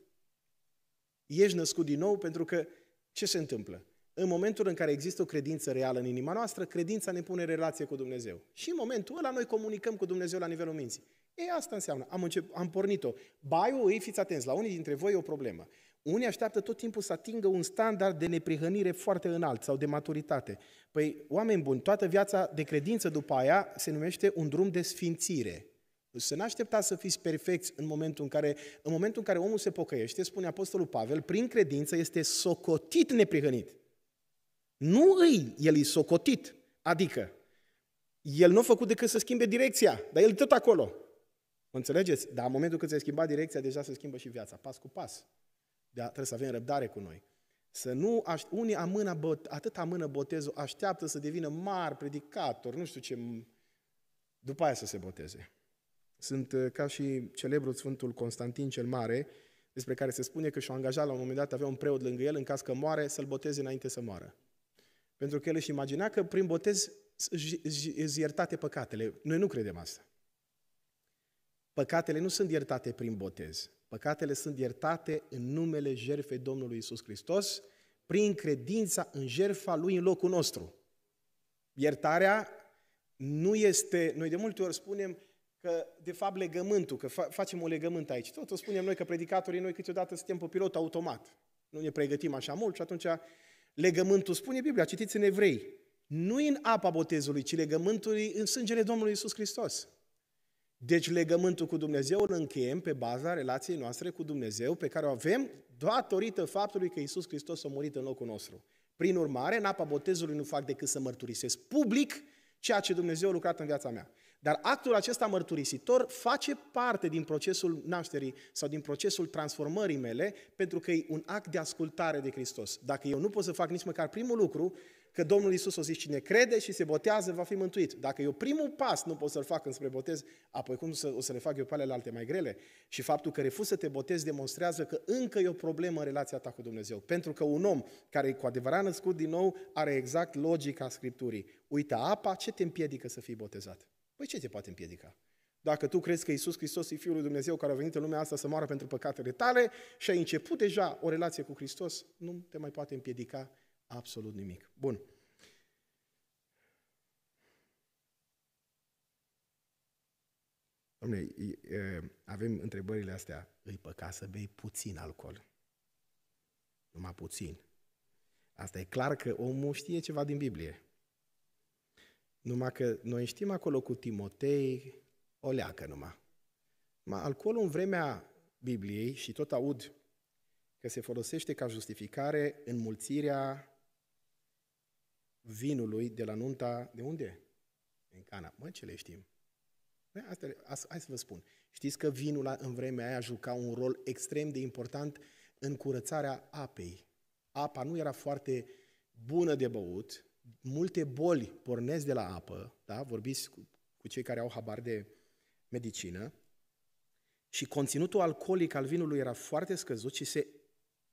Ești născut din nou pentru că ce se întâmplă? În momentul în care există o credință reală în inima noastră, credința ne pune în relație cu Dumnezeu. Și în momentul ăla noi comunicăm cu Dumnezeu la nivelul minții. E, asta înseamnă. Am, încep, am pornit-o. Baiul, ei fiți atenți, la unii dintre voi e o problemă. Unii așteaptă tot timpul să atingă un standard de neprihănire foarte înalt sau de maturitate. Păi, oameni buni, toată viața de credință după aia se numește un drum de sfințire. Deci să nu așteptați să fiți perfecți în momentul în care, în momentul în care omul se pocăiește, spune Apostolul Pavel, prin credință este socotit neprihănit. Nu îi, el e socotit. Adică, el nu a făcut decât să schimbe direcția, dar el e tot acolo. Înțelegeți? Dar în momentul când se schimba direcția, deja se schimbă și viața, pas cu pas. De trebuie să avem răbdare cu noi. Să nu, aș, unii amână, atât amână botezul, așteaptă să devină mari predicator. nu știu ce, după aia să se boteze. Sunt uh, ca și celebrul Sfântul Constantin cel Mare, despre care se spune că și a angajat la un moment dat, avea un preot lângă el, în caz că moare, să-l boteze înainte să moară. Pentru că el își imagina că prin botez sunt iertate păcatele. Noi nu credem asta. Păcatele nu sunt iertate prin botez. Păcatele sunt iertate în numele jerfei Domnului Isus Hristos, prin credința în jerfa Lui în locul nostru. Iertarea nu este, noi de multe ori spunem, că, de fapt, legământul, că fa- facem un legământ aici. Tot o spunem noi că predicatorii noi câteodată suntem pe pilot automat. Nu ne pregătim așa mult și atunci legământul, spune Biblia, citiți în evrei, nu în apa botezului, ci legământului în sângele Domnului Isus Hristos. Deci legământul cu Dumnezeu îl încheiem pe baza relației noastre cu Dumnezeu pe care o avem datorită faptului că Isus Hristos a murit în locul nostru. Prin urmare, în apa botezului nu fac decât să mărturisesc public ceea ce Dumnezeu a lucrat în viața mea. Dar actul acesta mărturisitor face parte din procesul nașterii sau din procesul transformării mele, pentru că e un act de ascultare de Hristos. Dacă eu nu pot să fac nici măcar primul lucru, că Domnul Isus o zice, cine crede și se botează, va fi mântuit. Dacă eu primul pas nu pot să-l fac înspre botez, apoi cum să, o să le fac eu pe alea alte mai grele? Și faptul că refuz să te botezi demonstrează că încă e o problemă în relația ta cu Dumnezeu. Pentru că un om care e cu adevărat născut din nou are exact logica Scripturii. Uita apa, ce te împiedică să fii botezat? Păi ce te poate împiedica? Dacă tu crezi că Isus Hristos e Fiul lui Dumnezeu care a venit în lumea asta să moară pentru păcatele tale și ai început deja o relație cu Hristos, nu te mai poate împiedica absolut nimic. Bun. Dom'le, avem întrebările astea. Îi păcat să bei puțin alcool. Numai puțin. Asta e clar că omul știe ceva din Biblie. Numai că noi știm acolo cu Timotei o leacă numai. Ma alcoolul în vremea Bibliei, și tot aud că se folosește ca justificare înmulțirea vinului de la nunta, de unde? În Cana. Mă, ce le știm? Asta, as, hai să vă spun. Știți că vinul în vremea aia juca un rol extrem de important în curățarea apei. Apa nu era foarte bună de băut, multe boli pornesc de la apă, da? vorbiți cu, cu cei care au habar de medicină, și conținutul alcoolic al vinului era foarte scăzut și se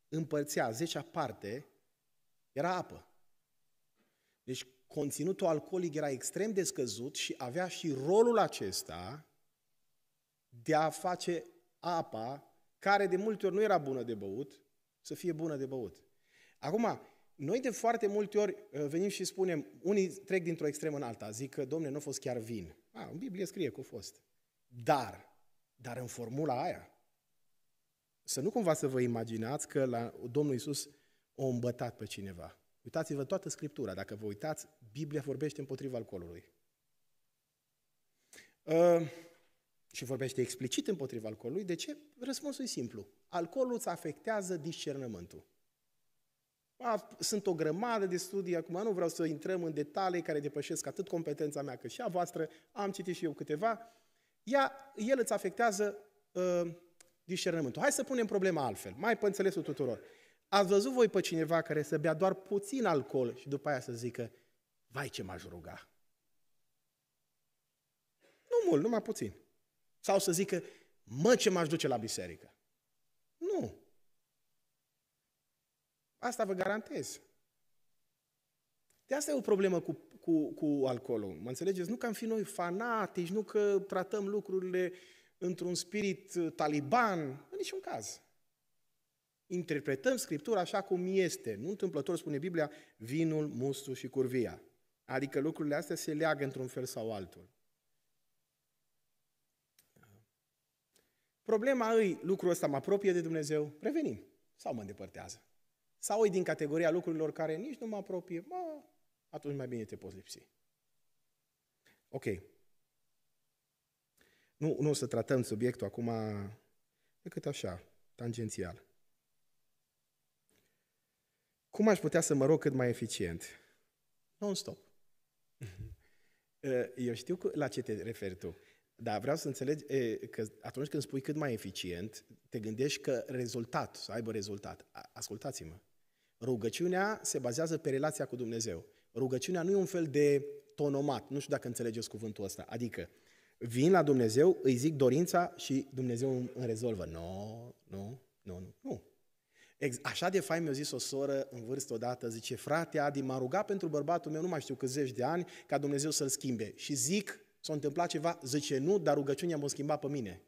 împărțea, zecea parte era apă. Deci conținutul alcoolic era extrem de scăzut și avea și rolul acesta de a face apa, care de multe ori nu era bună de băut, să fie bună de băut. Acum, noi de foarte multe ori uh, venim și spunem, unii trec dintr-o extremă în alta, zic că, domne, nu a fost chiar vin. A, în Biblie scrie că a fost. Dar, dar în formula aia, să nu cumva să vă imaginați că la Domnul Iisus o îmbătat pe cineva. Uitați-vă toată Scriptura, dacă vă uitați, Biblia vorbește împotriva alcoolului. Uh, și vorbește explicit împotriva alcoolului. De ce? Răspunsul e simplu. Alcoolul îți afectează discernământul. A, sunt o grămadă de studii, acum nu vreau să intrăm în detalii care depășesc atât competența mea cât și a voastră, am citit și eu câteva. Ia, el îți afectează uh, discernământul. Hai să punem problema altfel, mai pe înțelesul tuturor. Ați văzut voi pe cineva care să bea doar puțin alcool și după aia să zică, vai ce m-aș ruga. Nu mult, numai puțin. Sau să zică, mă ce m-aș duce la biserică. Nu. Asta vă garantez. De asta e o problemă cu, cu, cu alcoolul. Mă înțelegeți? Nu că am fi noi fanatici, nu că tratăm lucrurile într-un spirit uh, taliban, în niciun caz. Interpretăm Scriptura așa cum este. Nu întâmplător spune Biblia vinul, mustul și curvia. Adică lucrurile astea se leagă într-un fel sau altul. Problema îi, lucrul ăsta mă apropie de Dumnezeu, prevenim sau mă îndepărtează. Sau e din categoria lucrurilor care nici nu mă apropie, mă, atunci mai bine te poți lipsi. Ok. Nu, nu o să tratăm subiectul acum decât așa, tangențial. Cum aș putea să mă rog cât mai eficient? Non-stop. Mhm. [LAUGHS] Eu știu la ce te referi tu. Dar vreau să înțelegi e, că atunci când spui cât mai eficient, te gândești că rezultat, să aibă rezultat. Ascultați-mă. Rugăciunea se bazează pe relația cu Dumnezeu. Rugăciunea nu e un fel de tonomat, nu știu dacă înțelegeți cuvântul ăsta. Adică, vin la Dumnezeu, îi zic dorința și Dumnezeu îmi rezolvă. Nu, nu, nu, nu. nu. Așa de fain mi-a zis o soră în vârstă odată, zice, frate Adi, m-a rugat pentru bărbatul meu, nu mai știu câți zeci de ani, ca Dumnezeu să-l schimbe. Și zic, S-a întâmplat ceva? Zice, nu, dar rugăciunea m-a schimbat pe mine.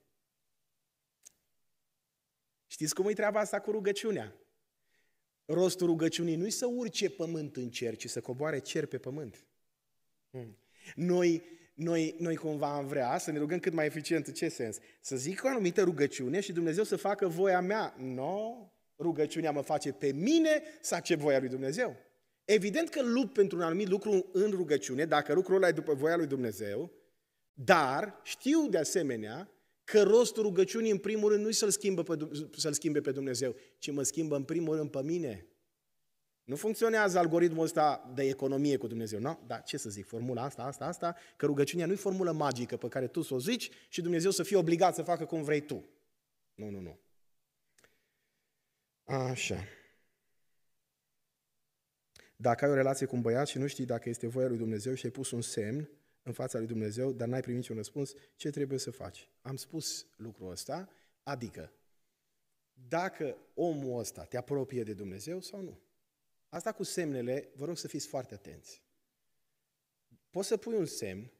Știți cum e treaba asta cu rugăciunea? Rostul rugăciunii nu-i să urce pământ în cer, ci să coboare cer pe pământ. Hmm. Noi, noi, noi cumva am vrea să ne rugăm cât mai eficient. În ce sens? Să zic o anumită rugăciune și Dumnezeu să facă voia mea. Nu, no, rugăciunea mă face pe mine să accept voia lui Dumnezeu. Evident că lupt pentru un anumit lucru în rugăciune, dacă lucrul ăla e după voia lui Dumnezeu, dar știu de asemenea că rostul rugăciunii în primul rând nu-i să-L, schimbă pe, să schimbe pe Dumnezeu, ci mă schimbă în primul rând pe mine. Nu funcționează algoritmul ăsta de economie cu Dumnezeu, nu? Dar ce să zic, formula asta, asta, asta, că rugăciunea nu-i formulă magică pe care tu să o zici și Dumnezeu să fie obligat să facă cum vrei tu. Nu, nu, nu. Așa. Dacă ai o relație cu un băiat și nu știi dacă este voia lui Dumnezeu și ai pus un semn, în fața lui Dumnezeu, dar n-ai primit niciun răspuns, ce trebuie să faci? Am spus lucrul ăsta, adică dacă omul ăsta te apropie de Dumnezeu sau nu. Asta cu semnele, vă rog să fiți foarte atenți. Poți să pui un semn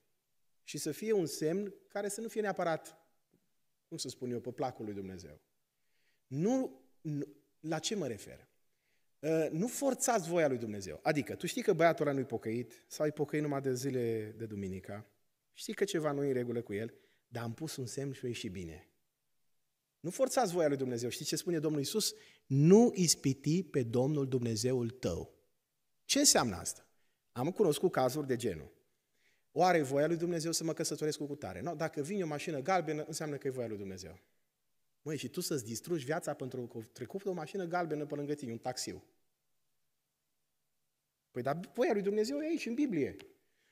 și să fie un semn care să nu fie neapărat, cum să spun eu, pe placul lui Dumnezeu. Nu, nu la ce mă refer? Ă, nu forțați voia lui Dumnezeu. Adică, tu știi că băiatul ăla nu-i pocăit sau e pocăit numai de zile de duminica, știi că ceva nu e în regulă cu el, dar am pus un semn și o ieși bine. Nu forțați voia lui Dumnezeu. Știi ce spune Domnul Isus? Nu ispiti pe Domnul Dumnezeul tău. Ce înseamnă asta? Am cunoscut cazuri de genul. Oare e voia lui Dumnezeu să mă căsătoresc cu cutare? No, dacă vine o mașină galbenă, înseamnă că e voia lui Dumnezeu. Măi, și tu să-ți distrugi viața pentru că trecut o mașină galbenă pe lângă tine, un taxiu. Păi, dar voia lui Dumnezeu e aici, în Biblie.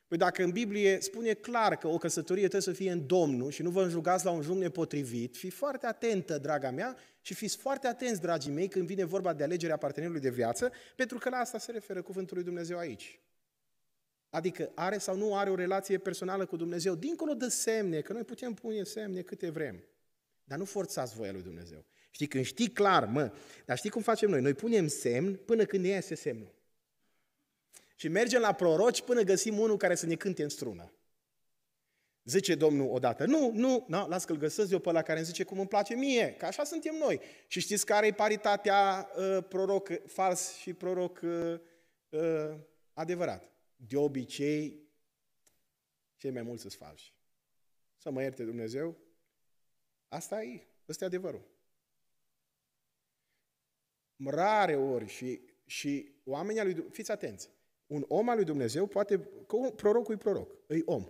Păi dacă în Biblie spune clar că o căsătorie trebuie să fie în Domnul și nu vă înjugați la un jung nepotrivit, fii foarte atentă, draga mea, și fiți foarte atenți, dragii mei, când vine vorba de alegerea partenerului de viață, pentru că la asta se referă cuvântul lui Dumnezeu aici. Adică are sau nu are o relație personală cu Dumnezeu, dincolo de semne, că noi putem pune semne câte vrem. Dar nu forțați voia lui Dumnezeu. Știi, când știi clar, mă, dar știi cum facem noi? Noi punem semn până când ne iese semnul. Și mergem la proroci până găsim unul care să ne cânte în strună. Zice Domnul odată, nu, nu, nu. las că-l găsesc eu pe la care îmi zice cum îmi place mie, că așa suntem noi. Și știți care e paritatea uh, proroc fals și proroc uh, uh, adevărat? De obicei, cei mai mulți sunt falși. Să mă ierte Dumnezeu, Asta e, ăsta e adevărul. Rare ori și, și oamenii lui fiți atenți, un om al lui Dumnezeu poate, că un, prorocul e proroc, e om.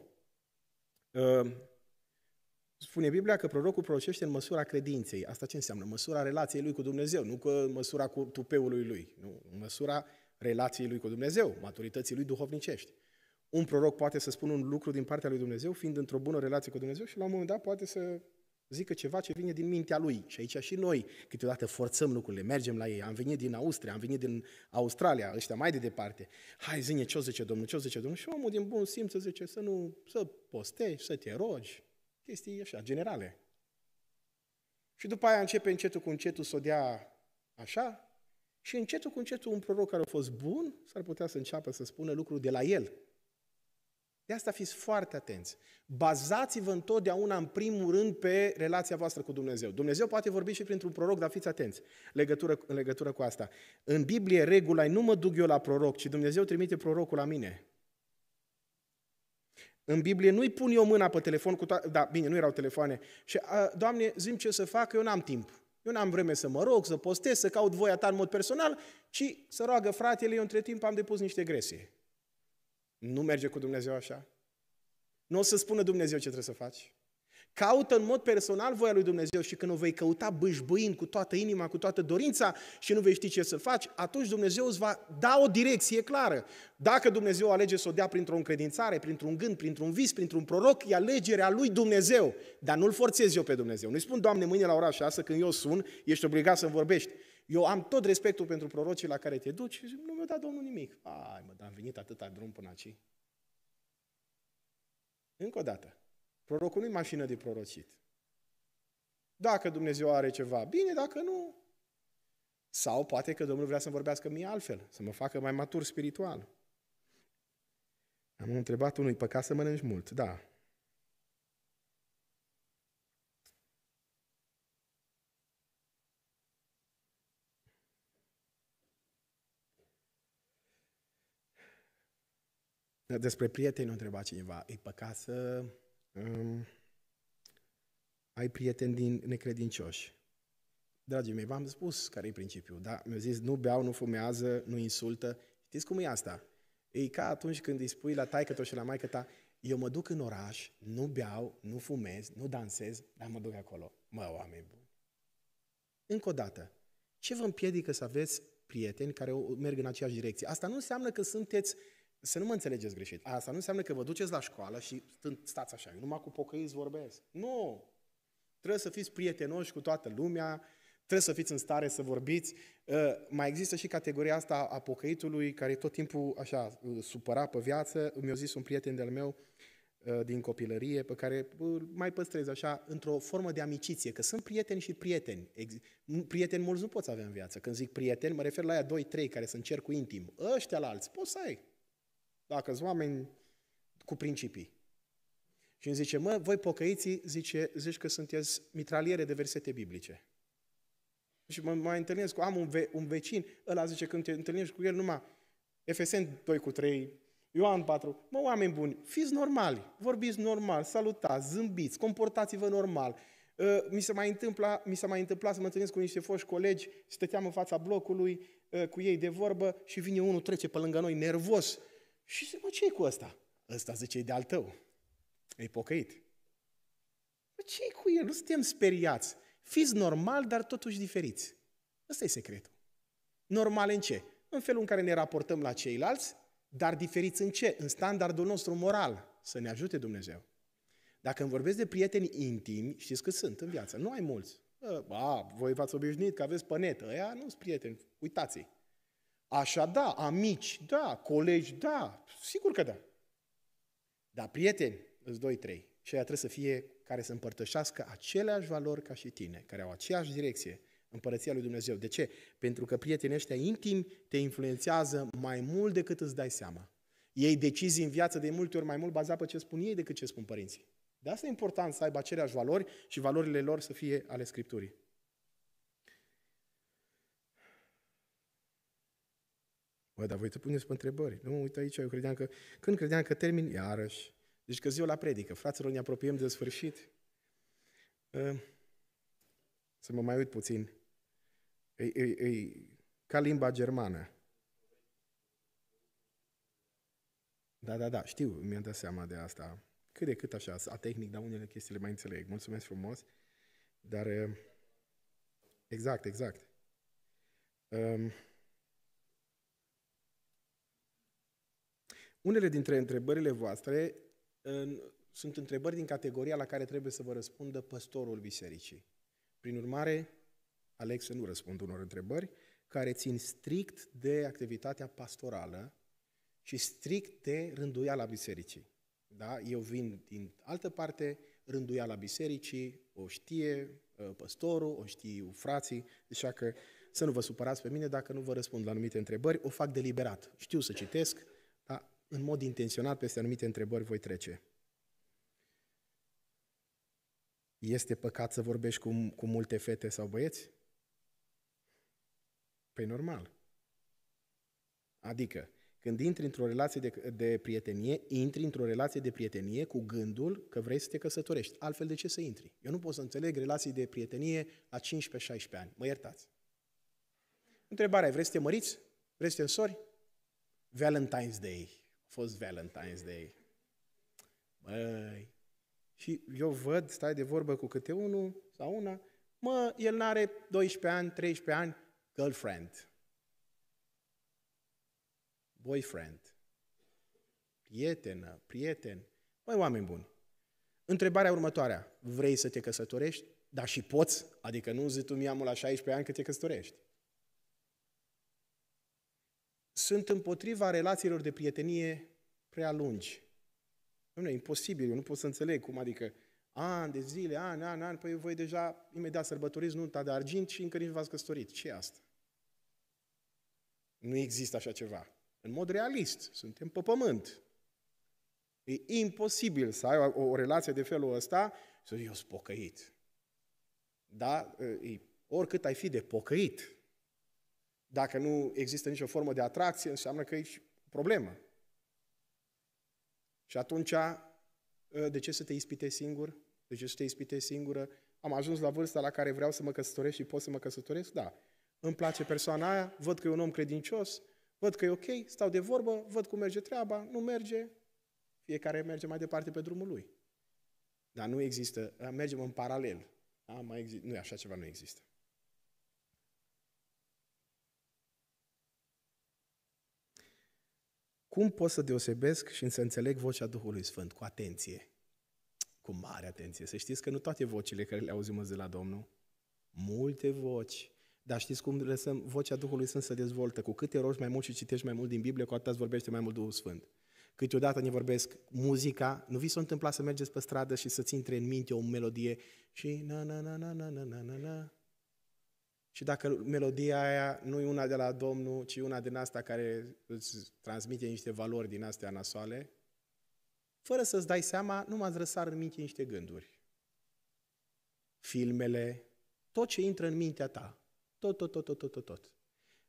Ehm, spune Biblia că prorocul prorocește în măsura credinței. Asta ce înseamnă? Măsura relației lui cu Dumnezeu, nu că măsura cu tupeului lui, nu, măsura relației lui cu Dumnezeu, maturității lui duhovnicești. Un proroc poate să spună un lucru din partea lui Dumnezeu, fiind într-o bună relație cu Dumnezeu și la un moment dat poate să zică ceva ce vine din mintea lui. Și aici și noi câteodată forțăm lucrurile, mergem la ei, am venit din Austria, am venit din Australia, ăștia mai de departe. Hai, zine, ce o zice Domnul, ce o zice Domnul? Și omul din bun simț zice să nu, să postești, să te rogi, chestii așa, generale. Și după aia începe încetul cu încetul să o dea așa și încetul cu încetul un proroc care a fost bun s-ar putea să înceapă să spună lucruri de la el, de asta fiți foarte atenți. Bazați-vă întotdeauna, în primul rând, pe relația voastră cu Dumnezeu. Dumnezeu poate vorbi și printr-un proroc, dar fiți atenți legătură, în legătură cu asta. În Biblie, regula e nu mă duc eu la proroc, ci Dumnezeu trimite prorocul la mine. În Biblie nu-i pun eu mâna pe telefon, cu da, bine, nu erau telefoane, și, a, Doamne, zim ce să fac, eu n-am timp. Eu n-am vreme să mă rog, să postez, să caut voia ta în mod personal, ci să roagă fratele, eu între timp am depus niște gresie. Nu merge cu Dumnezeu așa. Nu o să spună Dumnezeu ce trebuie să faci. Caută în mod personal voia lui Dumnezeu și când o vei căuta bâșbâind cu toată inima, cu toată dorința și nu vei ști ce să faci, atunci Dumnezeu îți va da o direcție clară. Dacă Dumnezeu alege să o dea printr-o încredințare, printr-un gând, printr-un vis, printr-un proroc, e alegerea lui Dumnezeu. Dar nu-L forțez eu pe Dumnezeu. Nu-i spun, Doamne, mâine la ora 6, când eu sun, ești obligat să-mi vorbești. Eu am tot respectul pentru prorocii la care te duci și nu mi-a dat Domnul nimic. Ai mă, dar am venit atâta drum până aici. Încă o dată, prorocul nu-i mașină de prorocit. Dacă Dumnezeu are ceva, bine, dacă nu, sau poate că Domnul vrea să-mi vorbească mie altfel, să mă facă mai matur spiritual. Am întrebat unui, păcat să mănânci mult? Da, Despre prieteni o întreba cineva. E păcat să um, ai prieteni din necredincioși. Dragii mei, v-am spus care e principiul, da? mi au zis, nu beau, nu fumează, nu insultă. Știți cum e asta? E ca atunci când îi spui la taică și la maică ta, eu mă duc în oraș, nu beau, nu fumez, nu dansez, dar mă duc acolo. Mă, oameni buni. Încă o dată, ce vă împiedică să aveți prieteni care merg în aceeași direcție? Asta nu înseamnă că sunteți uh, să nu mă înțelegeți greșit. Asta nu înseamnă că vă duceți la școală și stați așa, eu numai cu pocăiți vorbesc. Nu! Trebuie să fiți prietenoși cu toată lumea, trebuie să fiți în stare să vorbiți. Ă, mai există și categoria asta a pocăitului care tot timpul așa supăra pe viață. Mi-a zis un prieten de-al meu ă, din copilărie pe care mai păstrez așa într-o formă de amiciție, că sunt prieteni și prieteni. Prieteni mulți nu poți avea în viață. Când zic prieteni, mă refer la aia doi, trei care sunt cercul intim. Ăștia la alți poți să ai, dacă sunt oameni cu principii. Și îmi zice, mă, voi pocăiții, zice, zici că sunteți mitraliere de versete biblice. Și mă mai întâlnesc cu, am un, ve, un vecin, ăla zice, când te întâlnești cu el, numai Efeseni 2 cu 3, Ioan 4, mă, oameni buni, fiți normali, vorbiți normal, salutați, zâmbiți, comportați-vă normal. Ă, mi se mai întâmpla, mi se mai întâmpla să mă întâlnesc cu niște foști colegi, stăteam în fața blocului ă, cu ei de vorbă și vine unul, trece pe lângă noi, nervos, și zice, mă, ce cu ăsta? Ăsta zice, e de-al tău. E pocăit. Mă, ce cu el? Nu suntem speriați. Fiți normal, dar totuși diferiți. Ăsta e secretul. Normal în ce? În felul în care ne raportăm la ceilalți, dar diferiți în ce? În standardul nostru moral. Să ne ajute Dumnezeu. Dacă îmi vorbesc de prieteni intimi, știți că sunt în viață, nu ai mulți. A, voi v-ați obișnuit că aveți pe net, nu sunt prieteni, uitați-i. Așa da, amici, da, colegi, da, sigur că da. Dar prieteni, îți doi, trei. Și aia trebuie să fie care să împărtășească aceleași valori ca și tine, care au aceeași direcție, împărăția lui Dumnezeu. De ce? Pentru că prietenii ăștia intimi te influențează mai mult decât îți dai seama. Ei decizii în viață de multe ori mai mult bazat pe ce spun ei decât ce spun părinții. De asta e important să aibă aceleași valori și valorile lor să fie ale Scripturii. Bă, dar voi te puneți pe întrebări. Nu, uite aici, eu credeam că... Când credeam că termin, iarăși. Deci că ziua la predică. Fraților, ne apropiem de sfârșit. Ă, să mă mai uit puțin. E, e, e ca limba germană. Da, da, da, știu, mi-am dat seama de asta. Cât de cât așa, a tehnic, dar unele chestii le mai înțeleg. Mulțumesc frumos. Dar, ă, exact, exact. Um, Unele dintre întrebările voastre sunt întrebări din categoria la care trebuie să vă răspundă păstorul bisericii. Prin urmare, aleg să nu răspund unor întrebări care țin strict de activitatea pastorală și strict de rânduiala bisericii. Da? Eu vin din altă parte, rânduiala bisericii o știe ă, păstorul, o știu frații, așa că să nu vă supărați pe mine dacă nu vă răspund la anumite întrebări, o fac deliberat. Știu să citesc, în mod intenționat peste anumite întrebări voi trece. Este păcat să vorbești cu, cu multe fete sau băieți? Păi normal. Adică, când intri într-o relație de, de prietenie, intri într-o relație de prietenie cu gândul că vrei să te căsătorești. Altfel, de ce să intri? Eu nu pot să înțeleg relații de prietenie la 15-16 ani. Mă iertați. Întrebarea e, vreți să te măriți? Vreți să te însori? Valentine's Day fost Valentine's Day. Băi, și eu văd, stai de vorbă cu câte unul sau una, mă, el n-are 12 ani, 13 ani, girlfriend, boyfriend, prietenă, prieten. Băi, oameni buni, întrebarea următoarea, vrei să te căsătorești? Dar și poți? Adică nu zi tu mi-amul la 16 ani că te căsătorești sunt împotriva relațiilor de prietenie prea lungi. Nu e imposibil, eu nu pot să înțeleg cum, adică ani de zile, ani, ani, ani, păi voi deja imediat sărbătoriți nunta de argint și încă nici v-ați căsătorit. ce asta? Nu există așa ceva. În mod realist, suntem pe pământ. E imposibil să ai o, o relație de felul ăsta să eu sunt pocăit. Da? E, oricât ai fi de pocăit, dacă nu există nicio formă de atracție, înseamnă că ești problemă. Și atunci, ă, de ce să te ispite singur? De ce să te ispite singură? Am ajuns la vârsta la care vreau să mă căsătoresc și pot să mă căsătoresc? Da. Îmi place persoana aia, văd că e un om credincios, văd că e ok, stau de vorbă, văd cum merge treaba, nu merge, fiecare merge mai departe pe drumul lui. Dar nu există, mergem în paralel. Da? Mai exist- nu, așa ceva nu există. Cum pot să deosebesc și să înțeleg vocea Duhului Sfânt? Cu atenție. Cu mare atenție. Să știți că nu toate vocile care le auzim azi de la Domnul, multe voci, dar știți cum lăsăm vocea Duhului Sfânt să dezvoltă? Cu cât rogi mai mult și citești mai mult din Biblie, cu atât îți vorbește mai mult Duhul Sfânt. Câteodată ne vorbesc muzica, nu vi s-a întâmplat să mergeți pe stradă și să-ți intre în minte o melodie și na na na na na na na na na și dacă melodia aia nu e una de la Domnul, ci una din asta care îți transmite niște valori din astea nasoale, fără să-ți dai seama, nu m-ați răsar în minte niște gânduri. Filmele, tot ce intră în mintea ta, tot, tot, tot, tot, tot, tot. tot.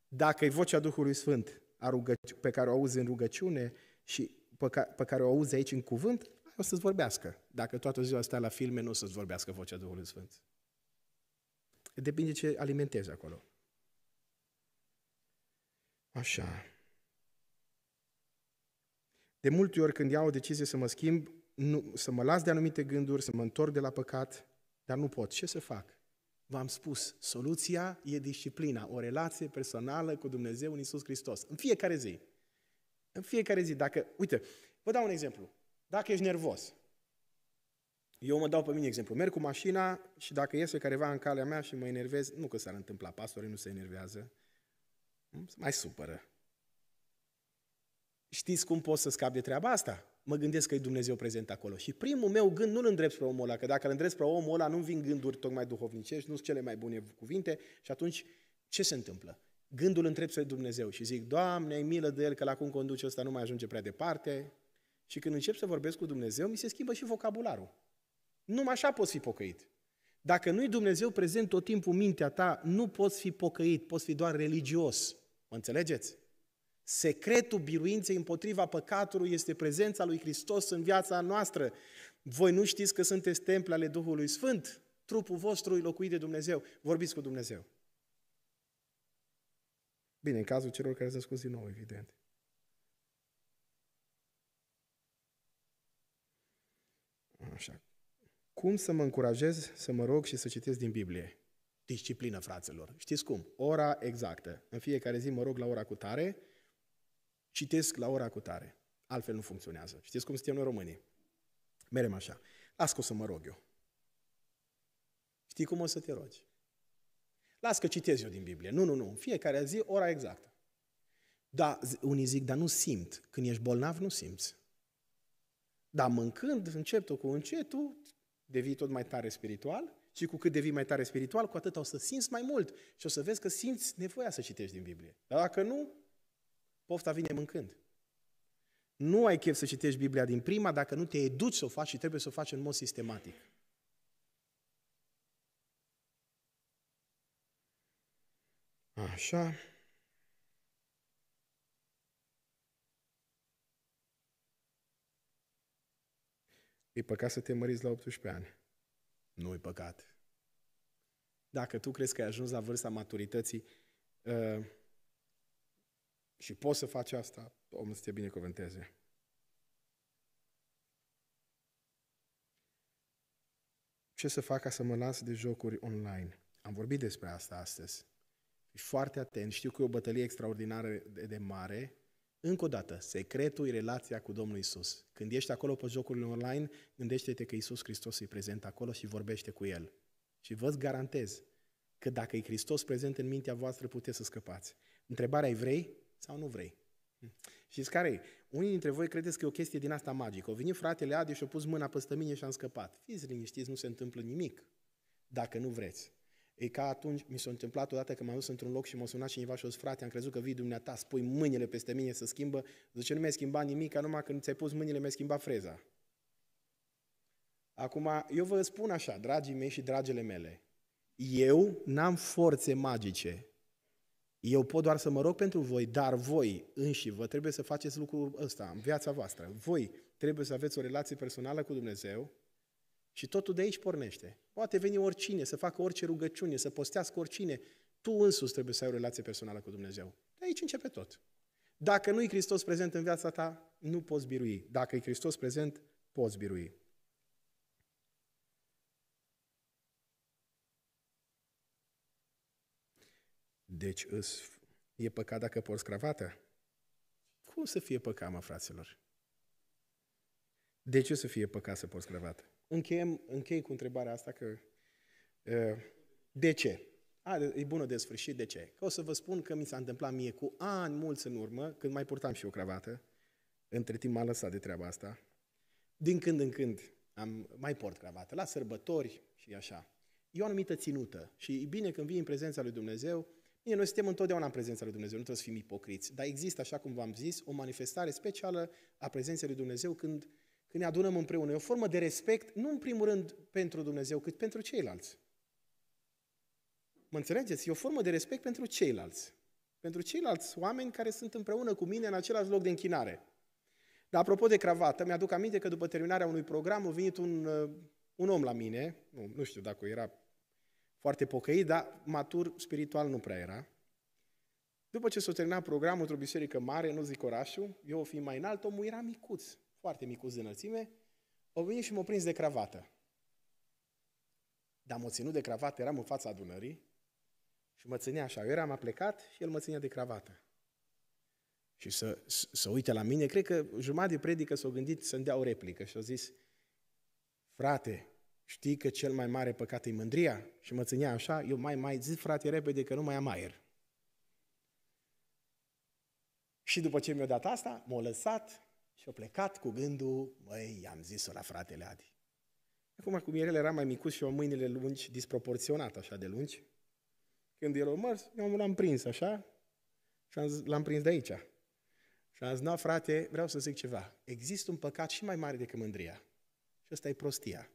Dacă e vocea Duhului Sfânt a rugăci- pe care o auzi în rugăciune și pe, ca- pe care o auzi aici în cuvânt, o să-ți vorbească. Dacă toată ziua stai la filme, nu o să-ți vorbească vocea Duhului Sfânt. Depinde ce alimentezi acolo. Așa. De multe ori când iau o decizie să mă schimb, nu, să mă las de anumite gânduri, să mă întorc de la păcat, dar nu pot. Ce să fac? V-am spus, soluția e disciplina, o relație personală cu Dumnezeu în Iisus Hristos. În fiecare zi. În fiecare zi. Dacă, uite, vă dau un exemplu. Dacă ești nervos, eu mă dau pe mine exemplu. Merg cu mașina și dacă iese careva în calea mea și mă enervez, nu că s-ar întâmpla, pastorii nu se enervează, se mai supără. Știți cum pot să scap de treaba asta? Mă gândesc că e Dumnezeu prezent acolo. Și primul meu gând nu-l îndrept spre omul ăla, că dacă îl îndrept spre omul ăla, nu vin gânduri tocmai duhovnicești, nu sunt cele mai bune cuvinte și atunci ce se întâmplă? Gândul întreb spre Dumnezeu și zic, Doamne, ai milă de el că la cum conduce ăsta nu mai ajunge prea departe. Și când încep să vorbesc cu Dumnezeu, mi se schimbă și vocabularul. Numai așa poți fi pocăit. Dacă nu-i Dumnezeu prezent tot timpul în mintea ta, nu poți fi pocăit, poți fi doar religios. Mă înțelegeți? Secretul biruinței împotriva păcatului este prezența lui Hristos în viața noastră. Voi nu știți că sunteți temple ale Duhului Sfânt? Trupul vostru e locuit de Dumnezeu. Vorbiți cu Dumnezeu. Bine, în cazul celor care se scuzi din nou, evident. Așa. Cum să mă încurajez să mă rog și să citesc din Biblie? Disciplină, fraților. Știți cum? Ora exactă. În fiecare zi mă rog la ora cu tare, citesc la ora cu tare. Altfel nu funcționează. Știți cum suntem noi românii? Merem așa. Las că o să mă rog eu. Știi cum o să te rogi? Las că citesc eu din Biblie. Nu, nu, nu. În fiecare zi, ora exactă. Da, unii zic, dar nu simt. Când ești bolnav, nu simți. Dar mâncând, încetul cu încetul, devii tot mai tare spiritual și cu cât devii mai tare spiritual, cu atât o să simți mai mult și o să vezi că simți nevoia să citești din Biblie. Dar dacă nu, pofta vine mâncând. Nu ai chef să citești Biblia din prima dacă nu te educi să o faci și trebuie să o faci în mod sistematic. Așa. E păcat să te măriți la 18 ani. Nu e păcat. Dacă tu crezi că ai ajuns la vârsta maturității uh, și poți să faci asta, Domnul să te binecuvânteze. Ce să fac ca să mă las de jocuri online? Am vorbit despre asta astăzi. Fii foarte atent. Știu că e o bătălie extraordinară de mare încă o dată, secretul e relația cu Domnul Isus. Când ești acolo pe jocurile online, gândește-te că Isus Hristos e prezent acolo și vorbește cu El. Și vă garantez că dacă e Hristos prezent în mintea voastră, puteți să scăpați. Întrebarea e vrei sau nu vrei? Hm. Și care e? Unii dintre voi credeți că e o chestie din asta magică. O venit fratele Adi și a pus mâna peste mine și am scăpat. Fiți liniștiți, nu se întâmplă nimic dacă nu vreți. E ca atunci, mi s-a întâmplat odată că m-am dus într-un loc și m-a sunat cineva și o zis, frate, am crezut că vii dumneata, spui mâinile peste mine să schimbă. Zice, nu mi-ai schimbat nimic, numai când ți-ai pus mâinile mi-ai schimbat freza. Acum, eu vă spun așa, dragii mei și dragele mele, eu n-am forțe magice. Eu pot doar să mă rog pentru voi, dar voi înși vă trebuie să faceți lucrul ăsta în viața voastră. Voi trebuie să aveți o relație personală cu Dumnezeu, și totul de aici pornește. Poate veni oricine, să facă orice rugăciune, să postească oricine. Tu însuți trebuie să ai o relație personală cu Dumnezeu. De aici începe tot. Dacă nu e Hristos prezent în viața ta, nu poți birui. Dacă e Hristos prezent, poți birui. Deci e păcat dacă porți cravată? Cum să fie păcat, mă, fraților? De ce să fie păcat să porți cravată? Încheiem, închei cu întrebarea asta că de ce? A, e bună de sfârșit, de ce? Că o să vă spun că mi s-a întâmplat mie cu ani mulți în urmă, când mai purtam și o cravată, între timp m-am lăsat de treaba asta, din când în când am, mai port cravată, la sărbători și așa. E o anumită ținută și e bine când vii în prezența lui Dumnezeu, Bine, noi suntem întotdeauna în prezența lui Dumnezeu, nu trebuie să fim ipocriți, dar există, așa cum v-am zis, o manifestare specială a prezenței lui Dumnezeu când ne adunăm împreună. E o formă de respect, nu în primul rând pentru Dumnezeu, cât pentru ceilalți. Mă înțelegeți? E o formă de respect pentru ceilalți. Pentru ceilalți oameni care sunt împreună cu mine în același loc de închinare. Dar apropo de cravată, mi-aduc aminte că după terminarea unui program a venit un, uh, un om la mine, nu, nu știu dacă era foarte pocăit, dar matur spiritual nu prea era. După ce s-a terminat programul într-o biserică mare, nu zic orașul, eu fiind mai înalt, omul era micuț foarte micuț de înălțime, au venit și m-au prins de cravată. Dar m-au ținut de cravată, eram în fața adunării și mă ținea așa. Eu eram aplecat și el mă ținea de cravată. Și să, să uite la mine, cred că jumătate de predică s-au gândit să-mi dea o replică și au zis, frate, știi că cel mai mare păcat e mândria? Și mă ținea așa, eu mai, mai zic, frate, repede că nu mai am aer. Și după ce mi-a dat asta, m-a lăsat și-a plecat cu gândul, măi, i-am zis-o la fratele Adi. Acum, cum el era mai micuț și o mâinile lungi, disproporționat așa de lungi, când el a mers, eu l-am prins așa și l-am prins de aici. Și am zis, na, frate, vreau să zic ceva. Există un păcat și mai mare decât mândria. Și ăsta e prostia.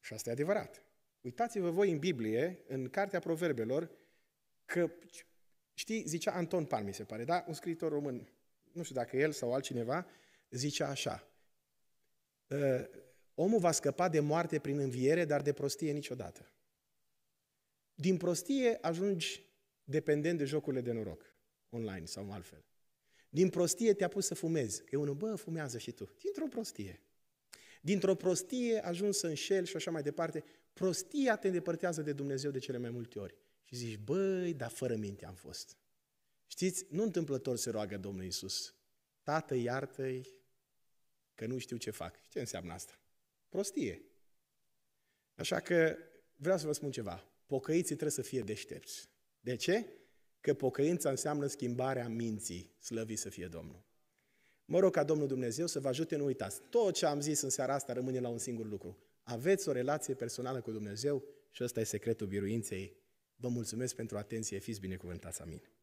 Și asta e adevărat. Uitați-vă voi în Biblie, în Cartea Proverbelor, că Știi, zicea Anton Pan, mi se pare, da? Un scriitor român, nu știu dacă el sau altcineva, zicea așa. Ă, omul va scăpa de moarte prin înviere, dar de prostie niciodată. Din prostie ajungi dependent de jocurile de noroc, online sau altfel. Din prostie te-a pus să fumezi. Că e unul, bă, fumează și tu. Dintr-o prostie. Dintr-o prostie ajungi să înșel și așa mai departe. Prostia te îndepărtează de Dumnezeu de cele mai multe ori. Și zici, băi, dar fără minte am fost. Știți, nu întâmplător se roagă Domnul Iisus. Tată, iartă-i că nu știu ce fac. Ce înseamnă asta? Prostie. Așa că vreau să vă spun ceva. Pocăiții trebuie să fie deștepți. De ce? Că pocăința înseamnă schimbarea minții, slăvit să fie Domnul. Mă rog ca Domnul Dumnezeu să vă ajute, nu uitați. Tot ce am zis în seara asta rămâne la un singur lucru. Aveți o relație personală cu Dumnezeu și ăsta e secretul biruinței Vă mulțumesc pentru atenție, fiți binecuvântați, amin.